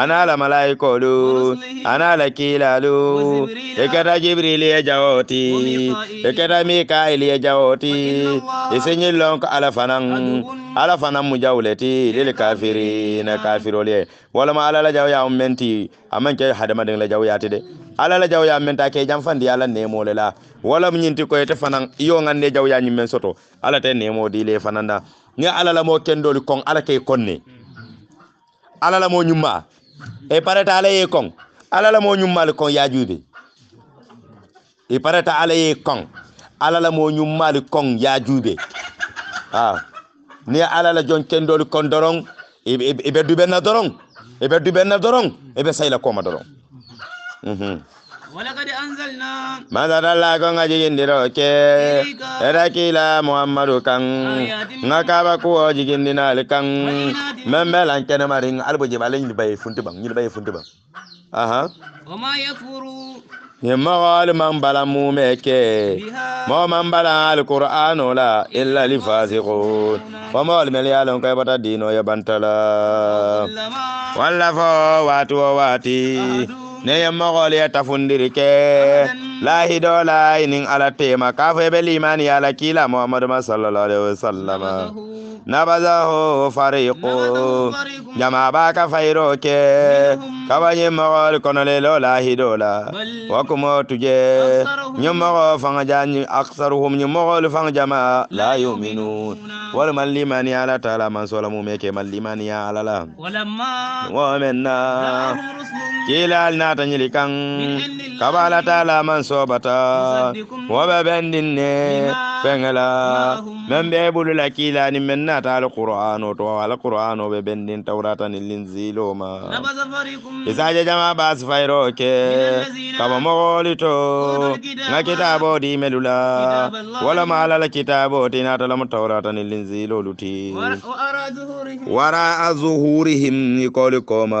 ana ala malaikolu ana ala kilalu e kata jibrili e jawoti e kata mikaili e jawoti e senyillon ko ala fanan ala fanan mu jawleti lil kafirina kafirol ye walama ala la jawya on menti aman ke hadamaden la jawya tede ala la jawya menta ke jam fandi ala nemo le la wala nyinti ko ete fanan iyo ngande jawya nyi men soto ala te nemo dile fananda ni ala la mo kendoli kon ala ke konne ala mo nyumma e pareta ala ye kon ala la mo nyumma le kon yajude e pareta ala ye kon ala mo nyumma le kon yajude ah ni ala jon kendoli kon doron ibe e, e, e dube na ebe du benna dorong ebe sayla koma dorong mhm walakad anzalna madara la ko ngaji indiro ke era kila muhammadu kan ngaka ko jigin dina al kan membe lan kene marin albo jibalen ni bay funtu bang ni bay funtu bang aha wa yakfuru yemmagol man bala mumeke ke mo man bala alqur'anu la illa li fasiqun fo mol ya yalon koy bata dino ya bantala walla fo watu o wati ne yemmagol ya tafundiri lahi do lahi nin ala tema ka fe be limani ala kila muhammadu sallallahu alaihi wasallam nabazahu fariqu jama ba ka fayro ke kawanye mawal kono le lo lahi do la wakumo tuje nyum mawo fanga jani aksaruhum nyum mawo fanga jama la yu'minun wal malimani ala taala man salamu meke malimani ala la wa minna kila alna tanyilikan kabala taala man sobata woɓe ɓendinne ɓeŋela men ɓe ɓulula kilani men nata al qur'an o to al qur'an o ɓe ɓendin tawratanillinziloma isaje jama bas fayroke kaba mogolito ga kitabo dimelula wala malala kitabo ti natalamo tawratanillinzilolutiwaraa zuhurihim ikolikoma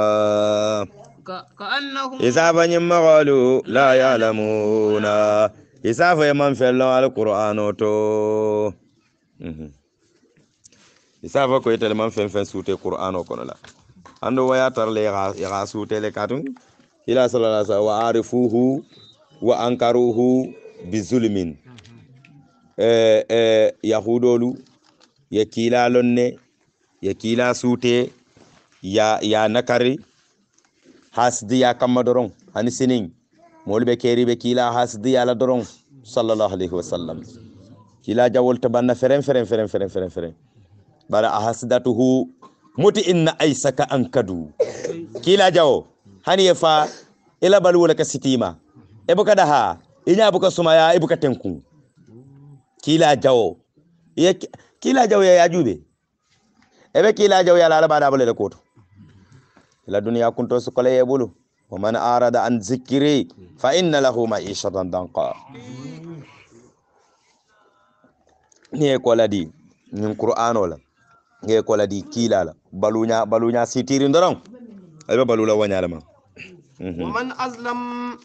isafa ɲinmagolu la yalamuna isafa yeman fellon alqur'ano to mhm. isafa koyitele man fenfen sute qur'ano konola ando waya tarle yaxa sutele katun ila salala sa wa arifuhu wa ankaruhu bizulmin mhm. yahudolu ya kila lonne ya kila sute ya nakari ya ya kama doron hani sinin keri keriɓe kila hasdiya la doron sallallahu alaihi wa sallam jawol ta banna feren feren feren feren feren feren bara a hasdatuhu muti inna ka an kadu kila jawo hani ya e fa ila e balwola ka sitima ebuka daha iña e buka sumaya ibuka tenku kila jawo kila jawo ya yajuɓe ebe kila jawo yala da koto ila duniya kunto su bulu wa man arada an zikiri fa inna lahu ma'ishatan danqa ni e ya koladi nin qur'ano la ni e kila la balunya balunya sitiri ndoron ba balula wanyala ma mhm. wa man azlam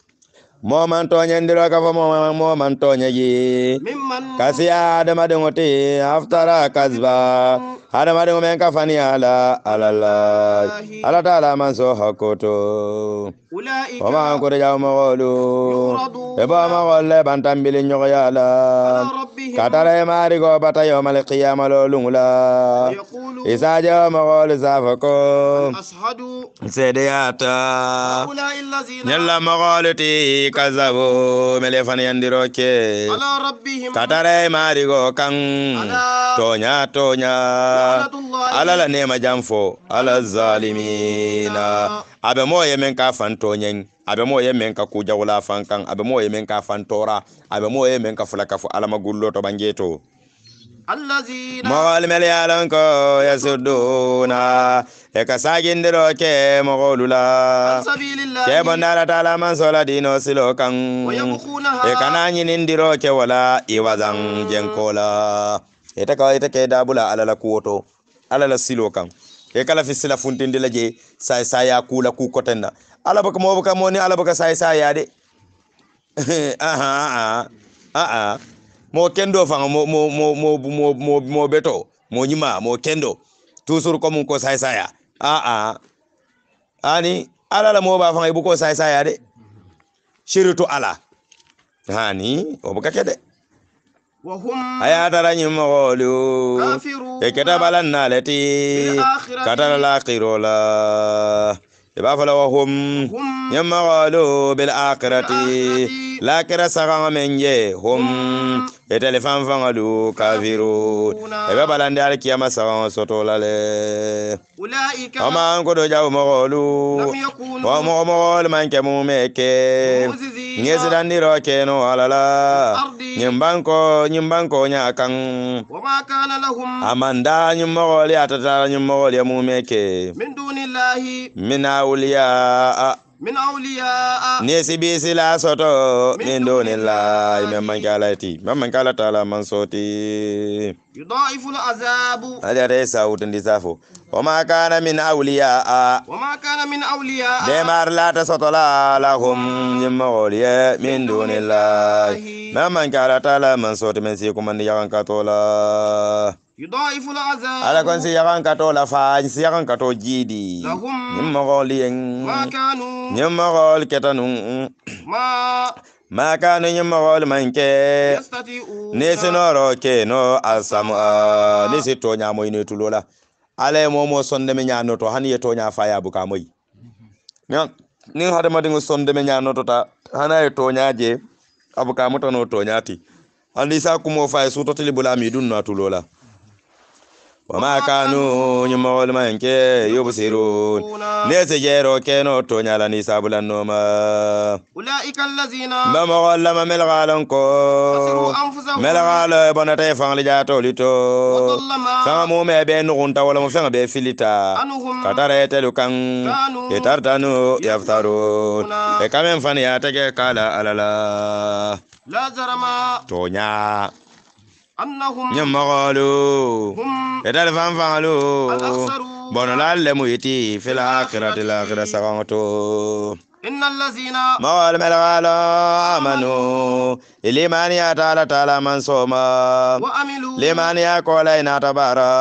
moman toñandiro ka fo moman toñaji kasi adama de aftara kasba hadamadenw bɛ n ka ala ala la ala t'a la man sɔn hakoto o ma kodeja mɔgɔlu e bɔ mɔgɔ lɛ bantanbili ɲɔgɔnya la ka taara e ma rigɔ bata yɔ mali kiyama Isa la isajɛ mɔgɔlu sanfɛ ko sedeya ta ɲɛla mɔgɔlu ti ka zabo mele faniyandirɔ kɛ ka taara e ma rigɔ tonya. tɔnya tɔnya. ala la nema janfo ala zalimina abe mo ye men ka fan nyen abe mo ye men ka ku jawla fan kan abe mo ye men ka fantora abe mo ye men ka fula ka fu alama to bangeto mɔgɔl mɛlɛyalan kɔ yasuduna e ka sajindi mogolula ke mɔgɔlu la kɛ bɔndala taala kan e kana ɲinindi dɔ wala iwazan mm. jenkola ita ka ita ke dabula alala kuoto alala silo kan e kala fi sila funtindi la je sai sai ya kula ku koten ala baka mo baka mo ala baka sai sai ya de aha aha aha mo kendo fa mo mo mo mo mo mo mo beto mo nyima mo kendo toujours comme ko sai sai ya aha ah. ani ala la mo ba fa ibu ko sai sai ya de shiritu ala hani o baka kede a ye a tara ñiŋ mogoolu ye keta bala naale ti ka tara lakiro la i b'a fo la wahum ñiŋ mogoolu bil akirati lakira saganga menje hum mm. etele fan fanga du kafiru ebe balande al kiyama saganga soto lale oma anko do jaw mogolu o mogo mogol manke mumeke ngesidandiro no alala nyimbanko nyimbanko nyakan amanda nyummogol yatatara nyummogol ya mumeke min awliya min awliyaa ah, ah. nesi bisi la soto min dunillahi min manke alayati min manke ala taala man soti yudaifu lazabu adiyata sawutindi safo ma kana min wa ah. ma kana min la demar lata la lahum awliya min dunillahi min manke ala taala man soti min sikumandi yakan la yudaifu la azab ala kon si yakan kato la fa si yakan kato jidi nyim mogol yeng nyim mogol ketanu ma ma kanu nyim mogol manke ne sinoro ke no asam ne si to nya moy ne tulola ala mo mo sonde me nya noto han ye to nya fa ya buka moy nyon nin hada ma dingo sonde me nya noto ta hana ye to nya je abuka mutono to nya ti andi sa kumo fa su to tilibula mi dun na tulola wama kanu nyumawolman ke yubsirun nese jero keno toñala ni sabulanoma bamoxo lama melxalon ko melxalo bonata fanli jatoli to fanga mume be nuxunta wala mo fenga be filita katara etelu kan itartanu yaftarun e kamen fan kala alala tonya. ñemmogolu etale fanfaŋalu bonolal lemu yiti fil akhirati lakhira sagaŋo to إن الذين ما ولم آمنوا لمن يتعالى تعالى من صوما لمن يقول إن تبارا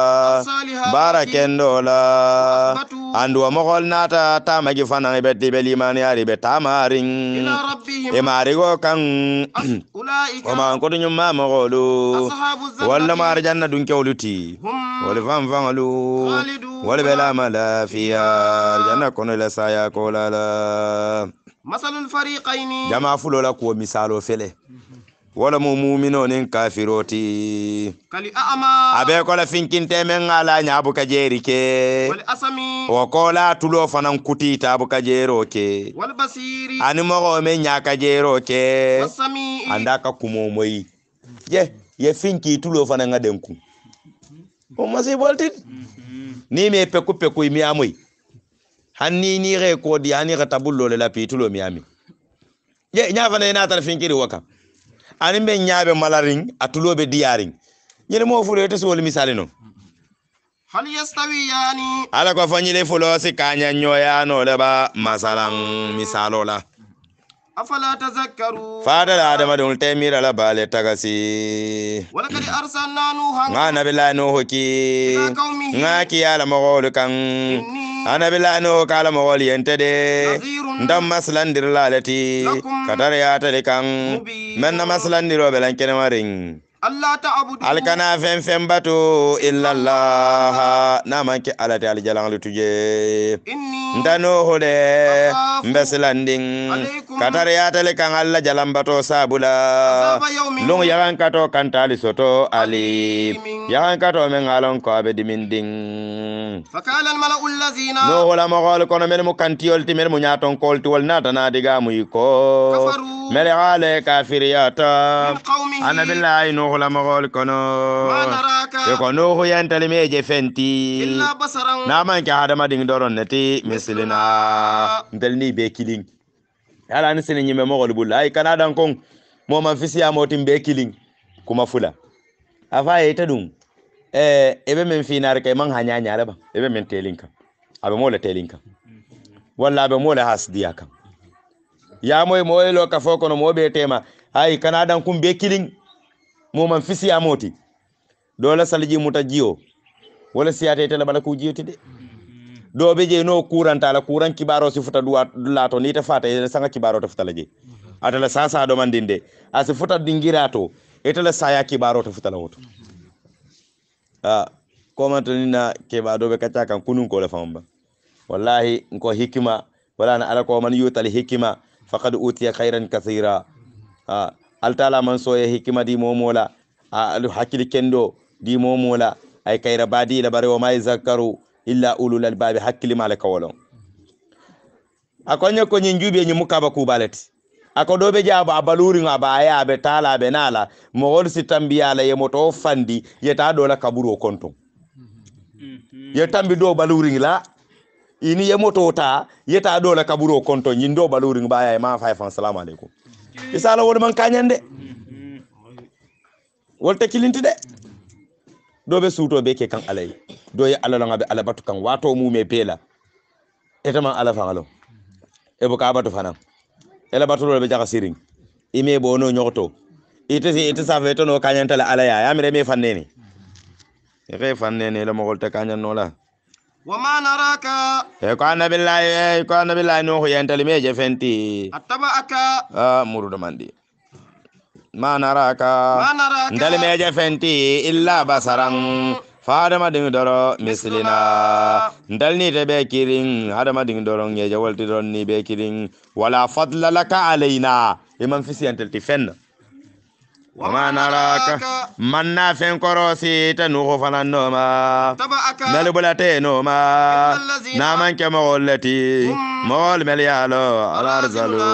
بارك دولا andu amokol nata tama gifana ibeti ibe mani ari betama ring imari go kan oma ko dun ma mogolu walla mar janna dun kewluti wala fam fam alu walbe lama lafiya aljanna kono ila saya ko la la masalul fariqaini jama fulo la ko misalo fele wala mu mumino nin kafiroti kali ama abe ko la finkin teme ngala nyabu ka jeri ke wal asami o ko la tulo fanan kuti tabu ka jero ke wal basiri ani mo me nyaka jero ke wasami anda ka kumo moyi ye ye finki tulo fanan ngadenku o masi mm -hmm ni me peku peku mi amui hanni ni re ko di ani ka tabullo le la pitulo mi ami ye nya fana ina tan finkiri waka ani be nyaabe malarin atulo be diyarin nyele mo fure to so misali no hal yastawiyani ala ko fanyile fulo si kanya nyoya no le ba masalan misalo la afala tazakkaru fadala adamadenw tɛ miira la baale tagasi walakadi arsalna nuhan ŋa nabila nuhu ki ŋa kiya lamɔgɔwolu kaŋ a nabila nuhu ka lamɔgɔlu yen tɛ de n dan masilandiri la ale ti ka tara yaatali kaŋ mɛn na masilandiro bɛlan kɛnɛma alkana fɛn fɛn bato illallah n'a manke ala ta aljalang lutuje ndano n mbeslanding silandin ka kan ala jalan bato sabula lung lon kato kantali soto ali yagan kato min alɔn kɔ a dimin Mm. فقال الملأ الذين نو ولا مغال كون مل مكانتي ولتي مل منياتون كولتي ولنا تنا ديغا ميكو كفروا مل على كافر من قومه انا بالله نو ولا مغال كون ما نراك يكون نو ينتلي ميجي فنتي الا بصرا نعم كي هذا ما دين دورون نتي مثلنا دلني بكيلين ala ni sene nyime mogol بولا اي kanadan كون مو ما fisi amoti be كوما فولا افا afa yeta ebe e min finare kay man ha ñañare ban eɓe min telin kam aɓe mole telin kam walla aɓe mole hasdiya kam yamoy moelo ka fo kono mo ɓetema ay kana dan kum be kilin moman fisiya moti dole salji muta jiyo wala siyatetela bala ku jiyoti de do be je no kurantala kuran kibaro si futa duwa lato ni ta fata e sanga kibaro ta futala je atala sa sa do mandinde asi futa dingirato etala saya kibaro ta futala woto mm -hmm. a comment tonina keɓa ɗoɓe kacca kan kununkole famba wallahi nko hikima walana ala koman yutal hikima fakad utiya hayran kasira a altalaman soye hikima di momola a hakkili kendo di momola ay kayra badi la bare wama yzakkaru illa ululalbabi hakkili male kawolon a koñe koñin juuɓe ñimu kaba kuɓalete ako ɗo ɓe jaabo a baluringo aba ayaɓe talaɓe nala mowol si tan mbiyala yemo to fandi yeta ɗola kaɓuru o konton mm-hmm. ye tambi ɗo baluring la ini yemotota yeta ɗola kaɓuru o konton yin ɗo baluring mbaya e ma fayfan salamu aleykum mm-hmm. isala mm-hmm. wol man kañande wol tekilinti de ɗo ɓe suto ɓe ke kan alay do ye allah longaɓe alabatu kan wato mume beela etaman alafa alo e, e boka abatu fanan mm -hmm. ela batulol le jaka siring ime e ɓono e nyoto. itesi e ite safe tono kañantale alaya ya mere me fanneni ike fanneni no la wa ma naraka e ko annabillahi e ko annabillahi no ko me je fenti ataba attabaaka a do mandi ma naraka ma naraka je fenti illa basaran fa hadamaden dɔrɔn misilina ntali ni yɛrɛ bɛ kirin hadamaden dɔrɔn ɲɛjɛ wali ti doro ni be kirin wala fadla laka i imam fisi yan tɛlɛti fɛn na wama naraka man na fɛn kɔrɔ si tɛ nugu fana nɔma nalibola tɛ nɔma n'a man kɛ mɔgɔ lɛti mɔgɔ limɛli y'a lɔ alarzalo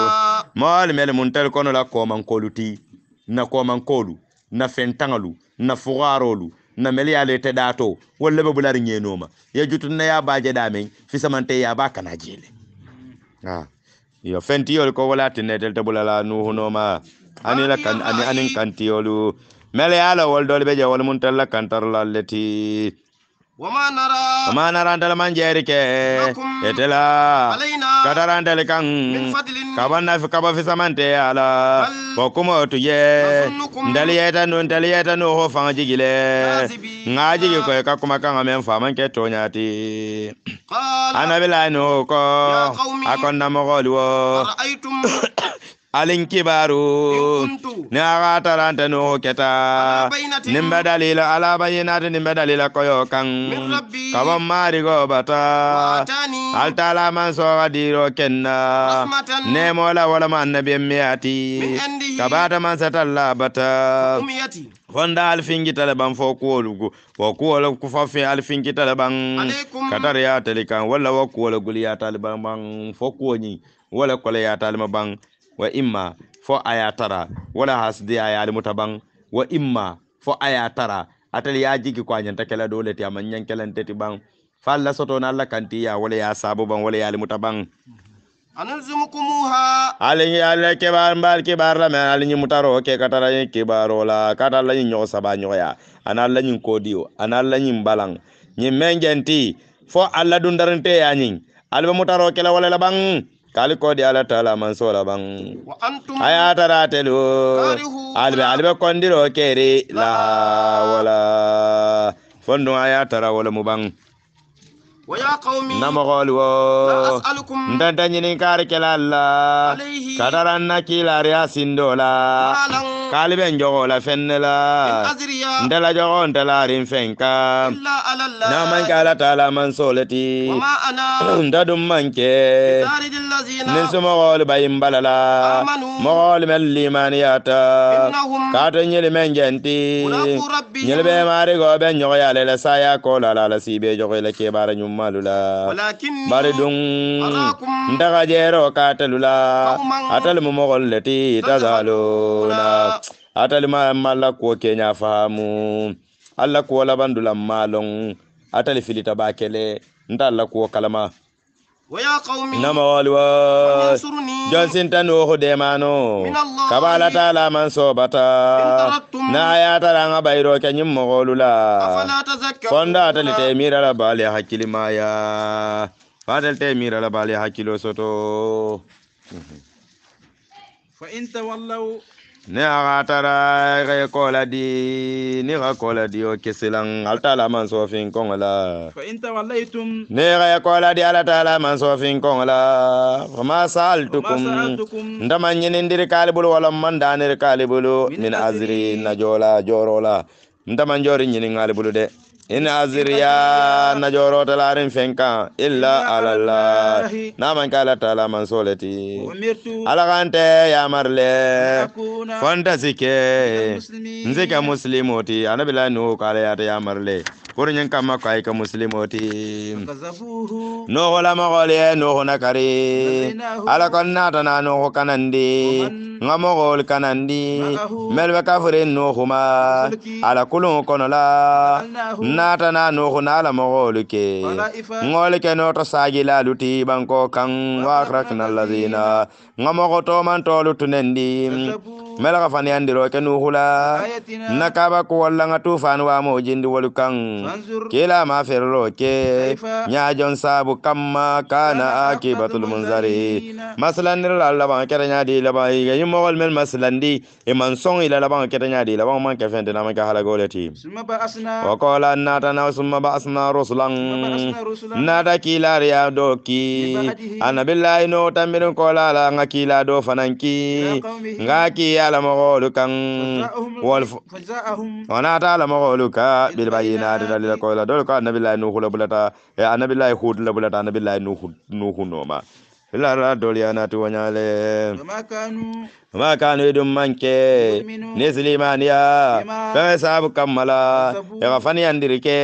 mɔgɔ limɛli mun tɛli la kɔman kolu ti na kɔman kolu na fɛn tangalu na fugarolu na mel ya lete dato wala ba bulari nyeno noma ya jutun na ya ba je fisa mante ya ba kana jile mm. ha ah, yo fenti yol ko wala te netel te bulala nuhu noma ani la kan ani anin kanti yolu mel ya la wol dole be je wol mun kantar la leti ndala manjeri ke etela ndale kan kaba nafi kaba samante ala bɔ kuma tu yɛ ndaliyɛta nu ndaliyɛta nu ho faŋa jigile ngaji ŋa jigi kɔ i ka kuma kaŋa mɛn faaman kɛ tɔɲati anabila nu kɔ a kɔnnamɔgɔli wɔ alin kibaru ne aga taranta no keta nimbe dalila ala bayinati nimbe dalila koyo kan kabon mari go bata alta la man so diro kenna ne mola wala man nabi miyati kabata man satalla bata honda alfingi taleban fo ku wo kuwolo kufafi alfingi taleban katar ya talikan wala wo kuwolo guli ya taliban fo kuwoni wala kole ya talima bang wa imma fo aya tara wala hasdi aya ali wa imma fo aya tara atal ya jigi ko anyanta kala dole ti amanyan kelante ti bang fa soto na Allah kanti ya wala ya sabu ban wala ya ali mutaban analzumukumuha alihi ala kibar mbal kibar la men alihi mutaro ke katara yin kibaro la katara yin nyo saba nyo ya ana kodiyo ana la balang nyi mengenti fo alla dundarante ya nyin alba mutaro kala wala la bang kali kodi ala tala man sola ban aya tara telu albe albe kondiro keri la wala fondo aya tara wala mu ban namogolwo ntanta ɲininkari kɛla la ka tara n na kiilariya sindo la kaali bɛ n jɔgɔ la fɛnne la n tɛ lajɔgɔ fɛn ka n'a man kɛ ala taala man sole ti dun man kɛ ni somɔgɔli ba yin bala la mɔgɔli mɛ limaniyata k'a to ɲeli mɛ n jɛn bɛ maari saya kɔ la la la si bɛ jɔgɔ lɛ kebara ɲuman malula la bari dun ntaga jɛrɛ katalu la atali mɔmɔgɔlu le ti tazalo na atal ma mala ko kenya fahamu alla ko la bandula malɔn atali filita bakele ndalla nta kalama nama waliwa jonsintan woxu demano kabalata laman sobata na ayataranga bayiro keñim moxolula fondatali te mirala bale hakkili maya fatali te mirala bale hakkilo soto ne a xa tara xe kola di ni xa kola di o kesilang alta laman sofin kongola ne xe kola di alata laman sofin kongola xma saltukum ndama ñinindiri kalibulu wala mandaniri kalibulu min aziri najola jorola ndama njori ñininŋalibulu de in aziriya na joro talarin fenka illa alalla na man kala tala man soleti alagante ya marle fonda sike nzika muslimoti anabila nu kala ya marle kuri nyin kama ko ay ka muslimoti no wala ma gole no hona kare ala kon na ta na no kanandi ngamo gol kanandi melbe ka fure no huma ala kulun kono la na ta na no hona ala ma gol ke ngol ke no to saji la luti banko kan wa akrakna allazina ngamo go to man to lutunendi melaka fani andiro ke no hula nakaba ko walla ngatu fan wa mo jindi walukan kila ma ferlo ke nya jon sabu kamma kana akibatul munzari masalan nir la ban kere nya di la ban yimo wal men masalan di e man son ila la ban kere nya man ke fende na man ka hala goleti wa qala annata na summa ba asna rusulan nada kila riya doki anabillahi no tamirin kola la nga kila do fananki nga ki ala mo kan wal wana ta ala mo ka bil bayinati dalila ko la dol ko annabillahi e nuhu la bulata e annabillahi e hud la bulata annabillahi e nuhu nuhu la lara dol ya na yanati wanyale ma kanu idum manke ni ya fa sabu kamala e wa fani andiri ke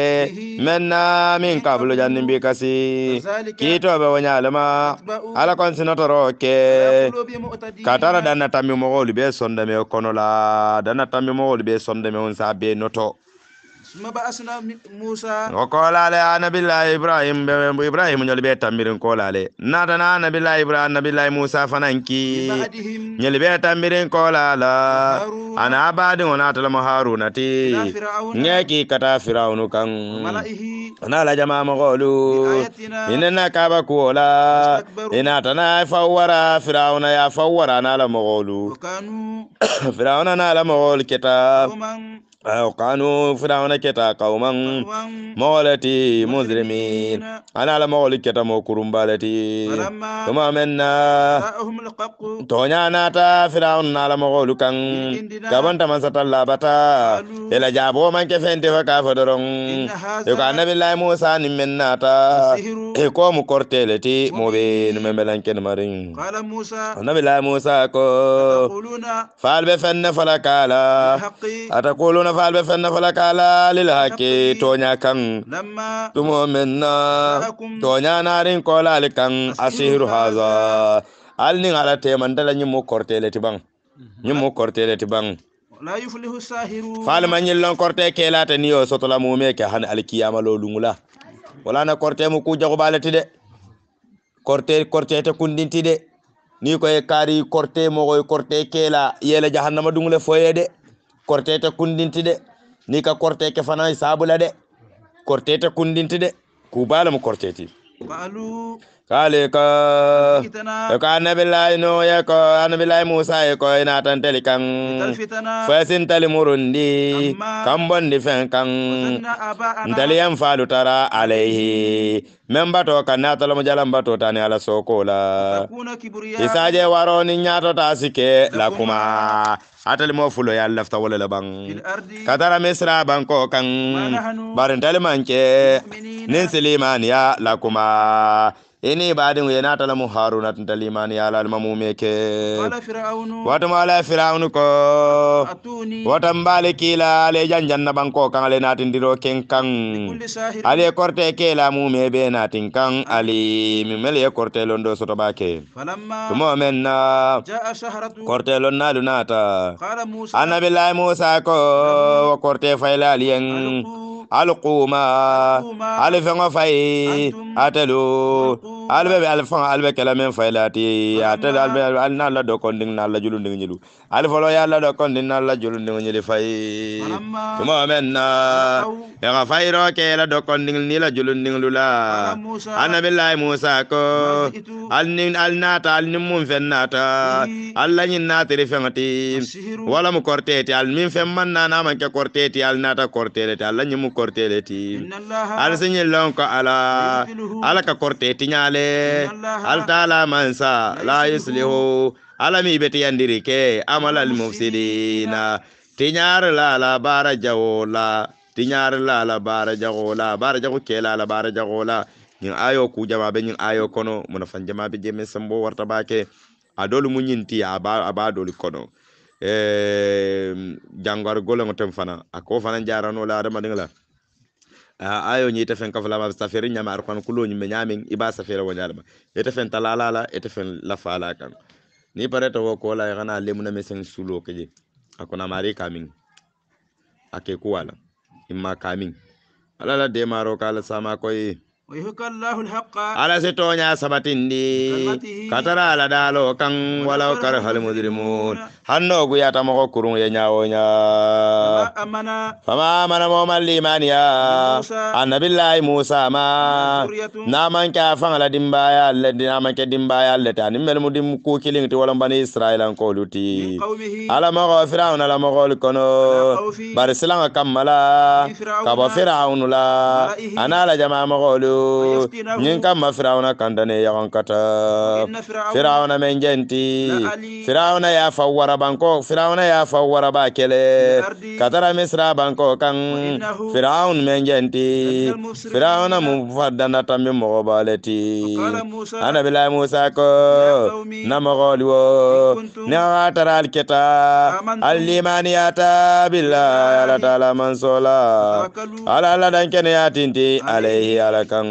menna min kabulu jannin bi kasi wanyale ma ala kon sinotoro ke katara ka tara danna tammi mogolu ɓe sondeme konola dana tammi mo mogolu ɓe sondeme on sa be noto ma ba'asna musa o Ibrahim a nabillahi ibrahim ɓe ibrahim ñoli ɓe tambirin kolale natana nabillahi ibrahim nabillahi musa fananki ñoli ɓe tambirin kolala ana abadi o natalamo haruna ti ñeki kata firawnu kan ana ala jamamogolu inena kaba kuwola inatana e fawwara firawna ya fawwara ana ala mogolu firawna ana ala mogol kita وقانو فرعون كتا قوما مولتي مجرمين انا على مولي كتا مو كرومبالتي ثم منا تونيا ناتا فرعون على مولو كان كابن تمن ستلا بتا الى جابو من كفنت فكا فدرون يقال نبي الله موسى نمن ناتا ايكو مو كورتيلتي مو بين مملان كن مارين قال موسى نبي الله موسى كو فال بفن فلا كالا اتقولون تفعل بفن فلك على للحق تونيا كم تمو منا تونيا نارين كولا لكم أسير هذا al ni ala te man dala nyimo korte le tibang mo korte le bang la yuflihu sahiru fal man nyil lon korte ke la te yo soto la me ke han al kiyama lo lungula wala na korte mu ku jago balati de korte korte te kundinti de ni ko e kari korte mo ko korte ke la yele jahannama dungule foye de kortete kundinti de ni ka korteke fana e sabula de kortete kundinti de ku balamo korteti kale ko e ko annabillahi noye ko annabillahi musa ye ko ina tan tali kan fasin tali murundi kan bondi fen kan ntali yan falu tara alayhi men bato ka natalamo jalan bato tani ala soko la isaje waro ni nyato ta sike lakuma atali mo fulo ya lafta wala bang katara bang ko kan barin talimanke nin silimaniya lakuma ini badin we na tala mu haruna tan talimani ala al mamume wala fir'aunu wata mala fir'aunu ko wata mbale kila ale janjan na banko kan ale na diro korte ke la be natin kan ali mi korte londo soto bake tumo na korte londo na lunata annabi la musa ko wa korte fayla aliyen alquma alfengo fa'i albe be alfa albe kala men faylati ya ta albe al na la do kon ding na la julu ding nyilu alfa lo ya la do kon ding na la julu ding nyili fay kuma men na ya ga fayro ke la do kon ding ni la julu ding lula anabillahi musa ko al ni al na ta al ni mum fen na ta alla ni na tiri fenati wala mu korteti al min fen man na na man ke korteti al na ta korteleti alla ni mu korteleti al sinyi lon ko ala alaka korteti nyaale le al taala mansa la yuslihu ala mi beti yandiri ke amala al mufsidina tinyar la la bara jawo tinyar la la bara jawo bara baara ke la la bara jawo la ayo ku jama be ñin ayo kono muna fan jama be jeme sambo warta bake adol mu ñinti a ba a ba dolu kono e jangar golo ngotem fana ako fana jaranola adama dingla Ah, ayo ni tefen kafala ma safere nyama ar kan kulo nyime nyame iba safere wo nyalma etefen talalala etefen lafala fala kan ni pareta wo kola gana lemuna mesen sulo keje akona mari kamin ake kuwala imma kamin alala de maro kala sama koy ala si toña sabatindi katara ala dalo kan walaw kar halmudrimun hanno guyata moko kurun ye ñawo ña fama mo moman limaniya annabillahi musa ma namanke a faŋala dimbaya ke dimba ya le ta ni mel mudim ku kiling ti wolon bani ko luti ala mo fir'aun ala gol kono bar silaŋa kamma ka ba fir'aun la ana ala jama mokolu yasbiru ma kamma firawuna kandane yagon kata firawuna men jenti firawuna ya fawwara banko firawuna ya fawwara ba kele katara misra banko kan firawun men jenti firawuna mu faddana tambi mogo musa ko na wo ni a tara alkita alimaniyata billahi ala taala mansola ala ala dan kene ya tinti alayhi ala kan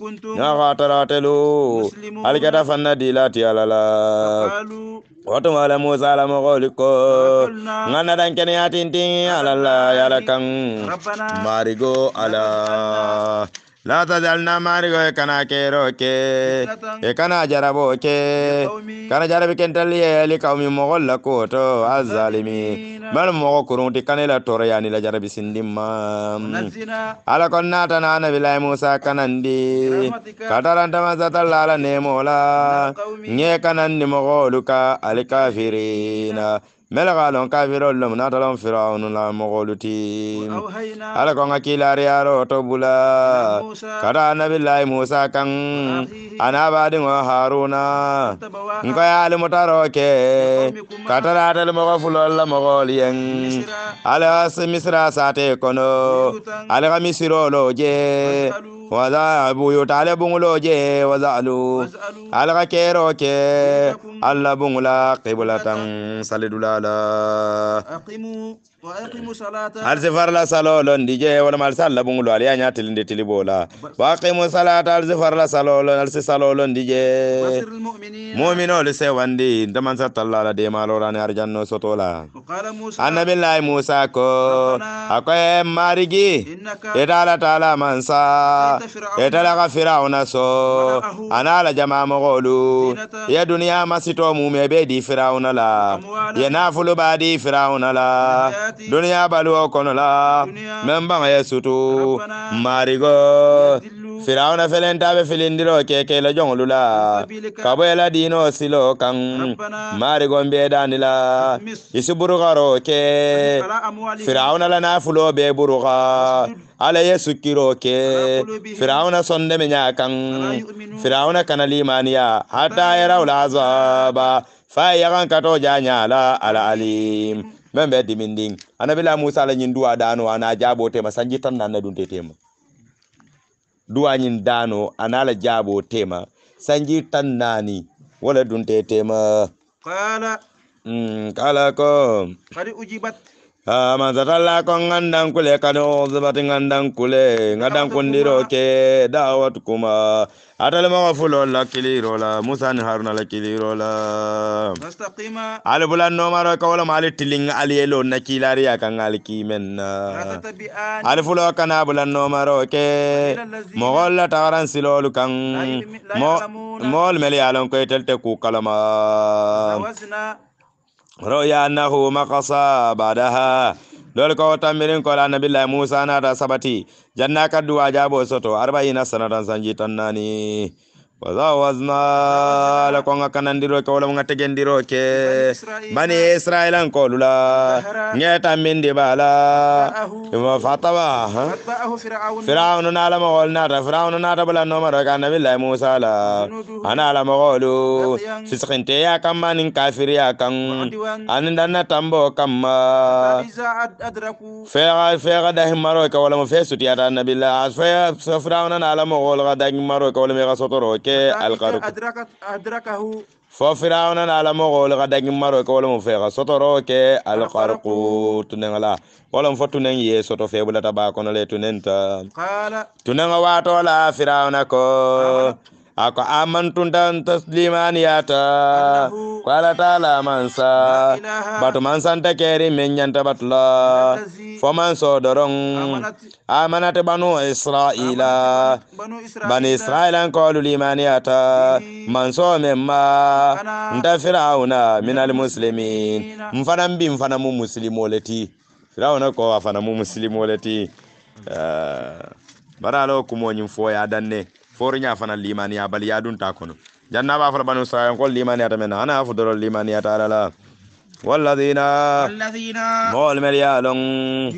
kan na fataratalu fanna dilati alala watu wala musa la mo ngana dan kene yatin tin alala yala kan marigo ala lata jal na mari go e kana ke roke e kana jara ke kana jara bi kental ye ali ka mi mogol la ko to azalimi mal mo go kurun ti kana la tor yani la jarabi bi sindim ma ala kon na ta na na bi lay musa kana ndi kataran ta ma za ta la la ne mo la nye kana ndi ka ali kafirina melaka lon kafirol lom nata lon firaunu la mogolu tim ala ko nga kilari aro to bula kata nabi lai musa kan ana badi ngo haruna ngo ya e ali motaro ke kata la tal mogo fulol la mogol yen ala as misra sate kono ala ga misiro lo je wadabu yutale bungulo je wazalu ka kero ke alla bungula qibulatan salidulala har si la salo lon dije wala mal salla bungulo ali anya tilibola waqimu salata har si farla salo lon har si salo lon dije. mu'mino le se wandi ndaman sa talla la de malo ran arjanno sotola annabi lai musa ko akoy marigi edala tala mansa edala ka firauna so anala jama mogolu ya dunia masito mu be di firauna la ya nafulu badi firauna la duniya baluwo kono la mɛ n banga yɛ soto firawuna felen ta bɛ filindirɔ kɛkɛlɛ jɔngolu la ka bɔ ela dino silo kan marigo n bɛɛ daani la isi burugarɔ kɛ firawuna la n'a fulo bɛɛ buruga ala ye sukiro kɛ firawuna sɔndɛmɛ ɲa kan firawuna kana limaniya hata yɛraw la azaba fa yagan kato tɔ ɲa la ala alim men be dimin ding anabila musa la nyin duwa dano ana jabo tema sanji tan nan dun te tema duwa nyin dano ana la jabo tema sanji tan nani wala dun te tema qala mm qala ko qad ujibat ama satalla kon gandankule kane o sabati gandankule gadankundiro ke dawat kuma atalmaxo fulolla kilirola musani haruna la kilirola ali bulannomaro e kawolama ali tiling aliyelo na kilariya kan ali kimenna ali fulo kana bulannomaro ke moxolla taxaran silolu kan moolu mel yalonkoy telte kukalama roya annahu makasa badaha lol ko tammirin ko annabillahi musa nata sabati janna kaddu wajabo soto arba'ina sanatan sanji tannani waza wazna la wala mga tegendiroke bani israila nkolula ngeta mindi bala ima fataba firawnu nala mogol nata firawnu nata bala nomaro ka nabillahi musa la ana ala mogolu fisikinte ya kamma nin kafiri ya aninda na kamma fega fega dahimaroke wala mo fesutiyata nabillahi nala mogol ga dahimaroke wala mega sotoroke algaru adrakahu fo firawna na ala mogo le ga dangi maro ko wala mo fe ga sotoro ke alqarqu tunengala wala fo tuneng ye soto fe bula taba kono le tunenta qala tunenga wato la firawna ko ako amantu dan taslimani yata kwala tala mansa batu mansa nta keri men nyanta batla fo manso dorong amanate banu israila banu israila nkolu limani yata manso memma nta firauna minal muslimin mfana mbi mfana mu muslimo leti firawuna ko afana mu muslimo leti uh, mm. eh, baralo kumonyi mfoya danne foro nya fana limaniya bali ya ta kono janna ba fala banu sa'an ko limaniya ta mena ana fu doro limaniya ta ala la waladina mol mel ya lon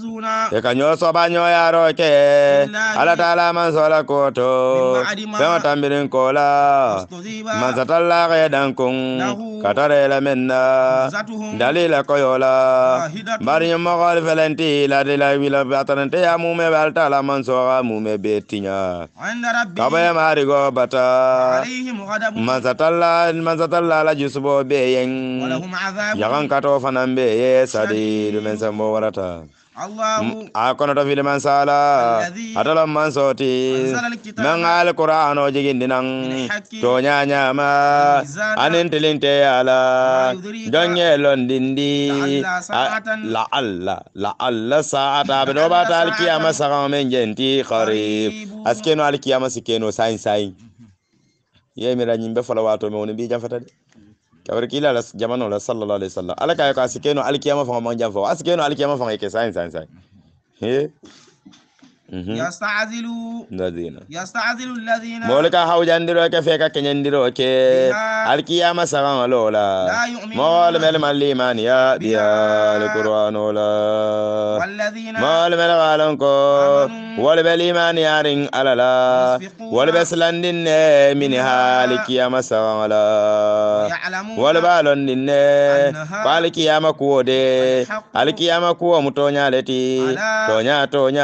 zuna, ka ñoo soba ñoo yaaro ke alatala mansola koto feŋo tambiriŋ kola mansatalla xee dankuŋ katarela menna dalila koyola bariñ moxol felenti ladila wila batarante ya mume be altala mansoxa mume be tiña kaboyemarigo bata mansatalla mansatalla la jusubo be yeŋ yakan kato fanan be ye sadi dumen sambo warata a konoto filiman sala atalan man soti man alqur'ano jigindinan to ñañama anin tilinte ala London di la Allah la saata saat ɗo ɓata alkiyama sagan men jenti karib askeno alkiyama sikkeno sign sayin yemira ñimɓe folawato me woni mbi jam fatah kabar kila la jamano la sallallahu alaihi wasallam ala ka ka sikeno alkiyama fa ma janfa asikeno alkiyama fa ke sain sain sain mhm. he Mm-hmm. yastazilu ladina yastazilu ladina moolu ka hawjandiro ke fe ka keñandiro ke alkiyama sagaŋo loola moolu mel man limaniya diyal qur'ano la moolu mel walon ko wolu be limaniyariŋ ala la wolu be silandin ne mini ha alkiyama sagaŋo la wolu be londin ne ko alkiyama kuwo de alkiyama kuwo mu toña leti ti toña toña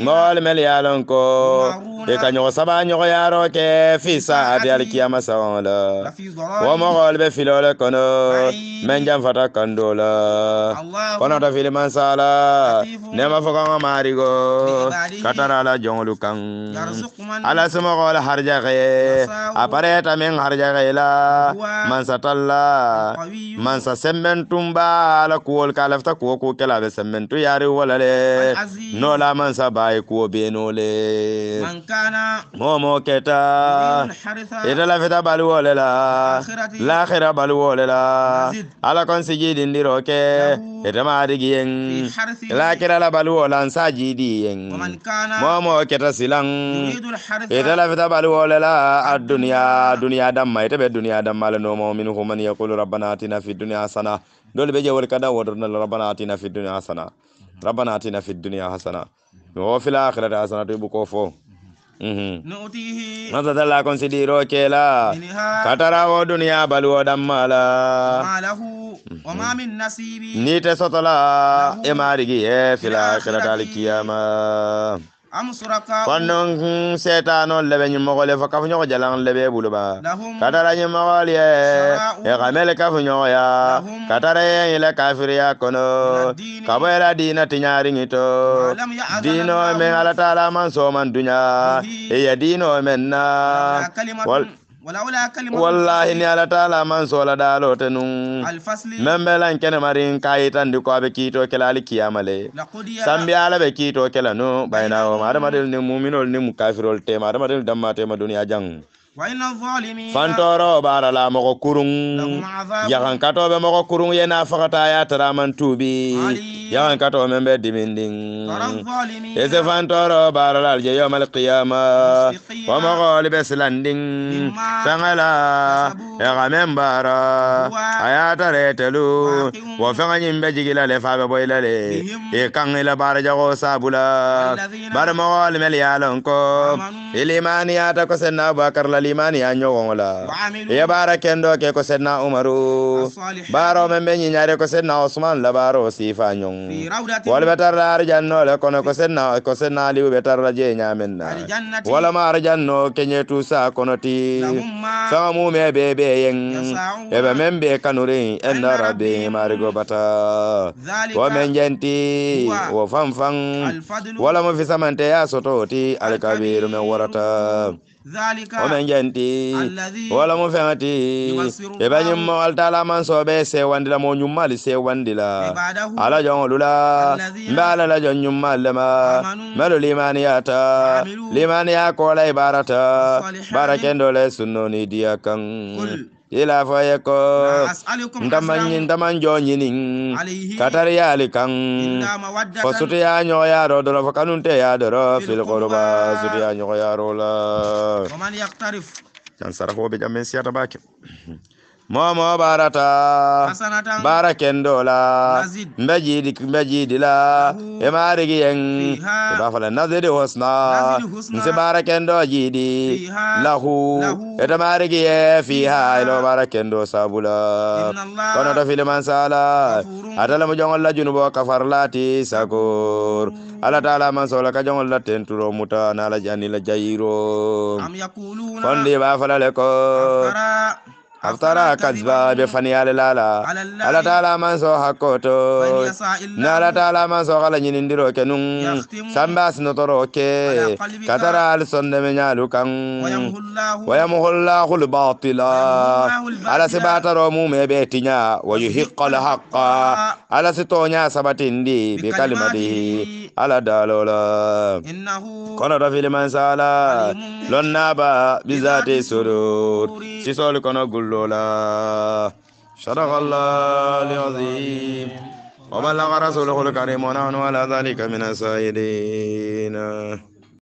mool mel ye lon ko i ka ɲɔgɔn saba ɲɔgɔnyarɔ kɛ fisa adi alikiyama sawɔŋ la wo mɔgɔl be filo kono men kandola, kando la kɔnɔtɔ filimansa la nema fɔ kaŋa maarigo ka tara ala jɔŋolu kaŋ ala somɔgɔl harjage a pareta meŋ harjage la mansatal la mansa sembentumba ala kuwol ka lafta kuwo kuu kela be sembentu yaari wo le no la mansa ba bayi kuwo benole mankana momo keta ita lafita bali wole la La lahira balu wole la ala kon siji dindiro ke ita ma adigi yen lakira la balu wole an saji di yen momo keta silang. ita lafita bali wole la adunya dunya damma ita be dunya damma la nomo min humani yaqulu rabbana atina fid dunya hasana dole be je wol kada wodorna rabbana atina fid dunya hasana ربنا اتنا في الدنيا حسنه وفي الاخره حسنه يبقى فوق nutihi la konsidiro kela katara wo duniya baluwo dammala ni te sotola e marigi e fila kiratali kiyama konnon setano lebe ñimmoxo le fo kafuñoxo jalan lebe bulu ba katara ñimmoxol ye i xamele e kafuñoxo ya katara yeile kafiriya kono kabo yela dina tiñaariŋito dino men alatalaman soman duña i ye dino men na wallahi ni ala taala man sola dalo tenun men lan kene marin kayitan di ko be kito kala al kiyamale sambi ala be kito kala no bayna o madamadel ni mu'minol ni kafirol tema madamadel damma tema duniya jang fantoro barala kurung ya kan kato be moko kurung yena na fakata ya taraman tubi kan kato men be dimindin ese fantoro barala je yo mal qiyama wa mogo libe sangala ya gamen bara ayata retelu wa fanga nyimbe jigila le fabe boyla le e kan ila bara jago sabula bar mel ya lon ko ilimani ata ko senna bakar la limani ya ɲɔgɔn la i ye baara kɛ dɔ kɛ ko sɛdina umaru baaraw min bɛ ɲiɲare ko sɛdina usman labaaraw sifa ɲɔgɔn wali bɛ tari la arijan nɔ le kɔnɔ ko sɛdina ko sɛdina aliyu bɛ tari la je ɲamin na walama arijan nɔ kɛɲɛ tu sa kɔnɔ ti sanga mu mɛ bɛ bɛ yen ɛbɛ mɛn bɛ kanure ɛnda rabi marigo bata wa men jɛnti wa fan fan walama fisamante ya sɔtɔ ti alikabiru mɛ warata wome jenti wala mo feŋati e bañiŋ mo alta la mansoɓe sewandi la mo ñummali sewandi la ala joŋolu la mbe ala la joŋ ñummal lema melu limaniyata limaniya kola i barata barakendo le sunnoni diya kaŋ ila fo ye ko ntama njo ɲinin katari y'ali kan fo sutuya ɲɔgɔnyaro dɔrɔ fo kanunte ya dɔrɔ filikoroba sutuya ɲɔgɔnyaro la jansarafo be jamen siyata b'a kɛ momo barata bara kendola mbe jiidi mbe jiidi la e maarigi yen e bafala nasiri husna nsi bara kendo jiidi lahu eto maarigi ye fiha elo bara kendo sabula kono to filimansala atala mo jongol la junubo kafar lati sakor ala taala mansola ka jongol la tenturo muta nala janni la jayiro fondi bafala le ko aftara kazba be fani ala lala ala taala man so na ala taala man so kala nyinin diro kenun samba sinotoro ke katara al sonde me nyalu kan wayamhullahu al batila ala sibataro mu me betinya wayuhiqqa al haqqa ala sitonya sabatindi bi kalimatihi ala dalola kono do filiman sala lonnaba bizati surur sisol kono gul لولا شرع الله العظيم وبلغ رسوله الكريم ونحن على ذلك من السائلين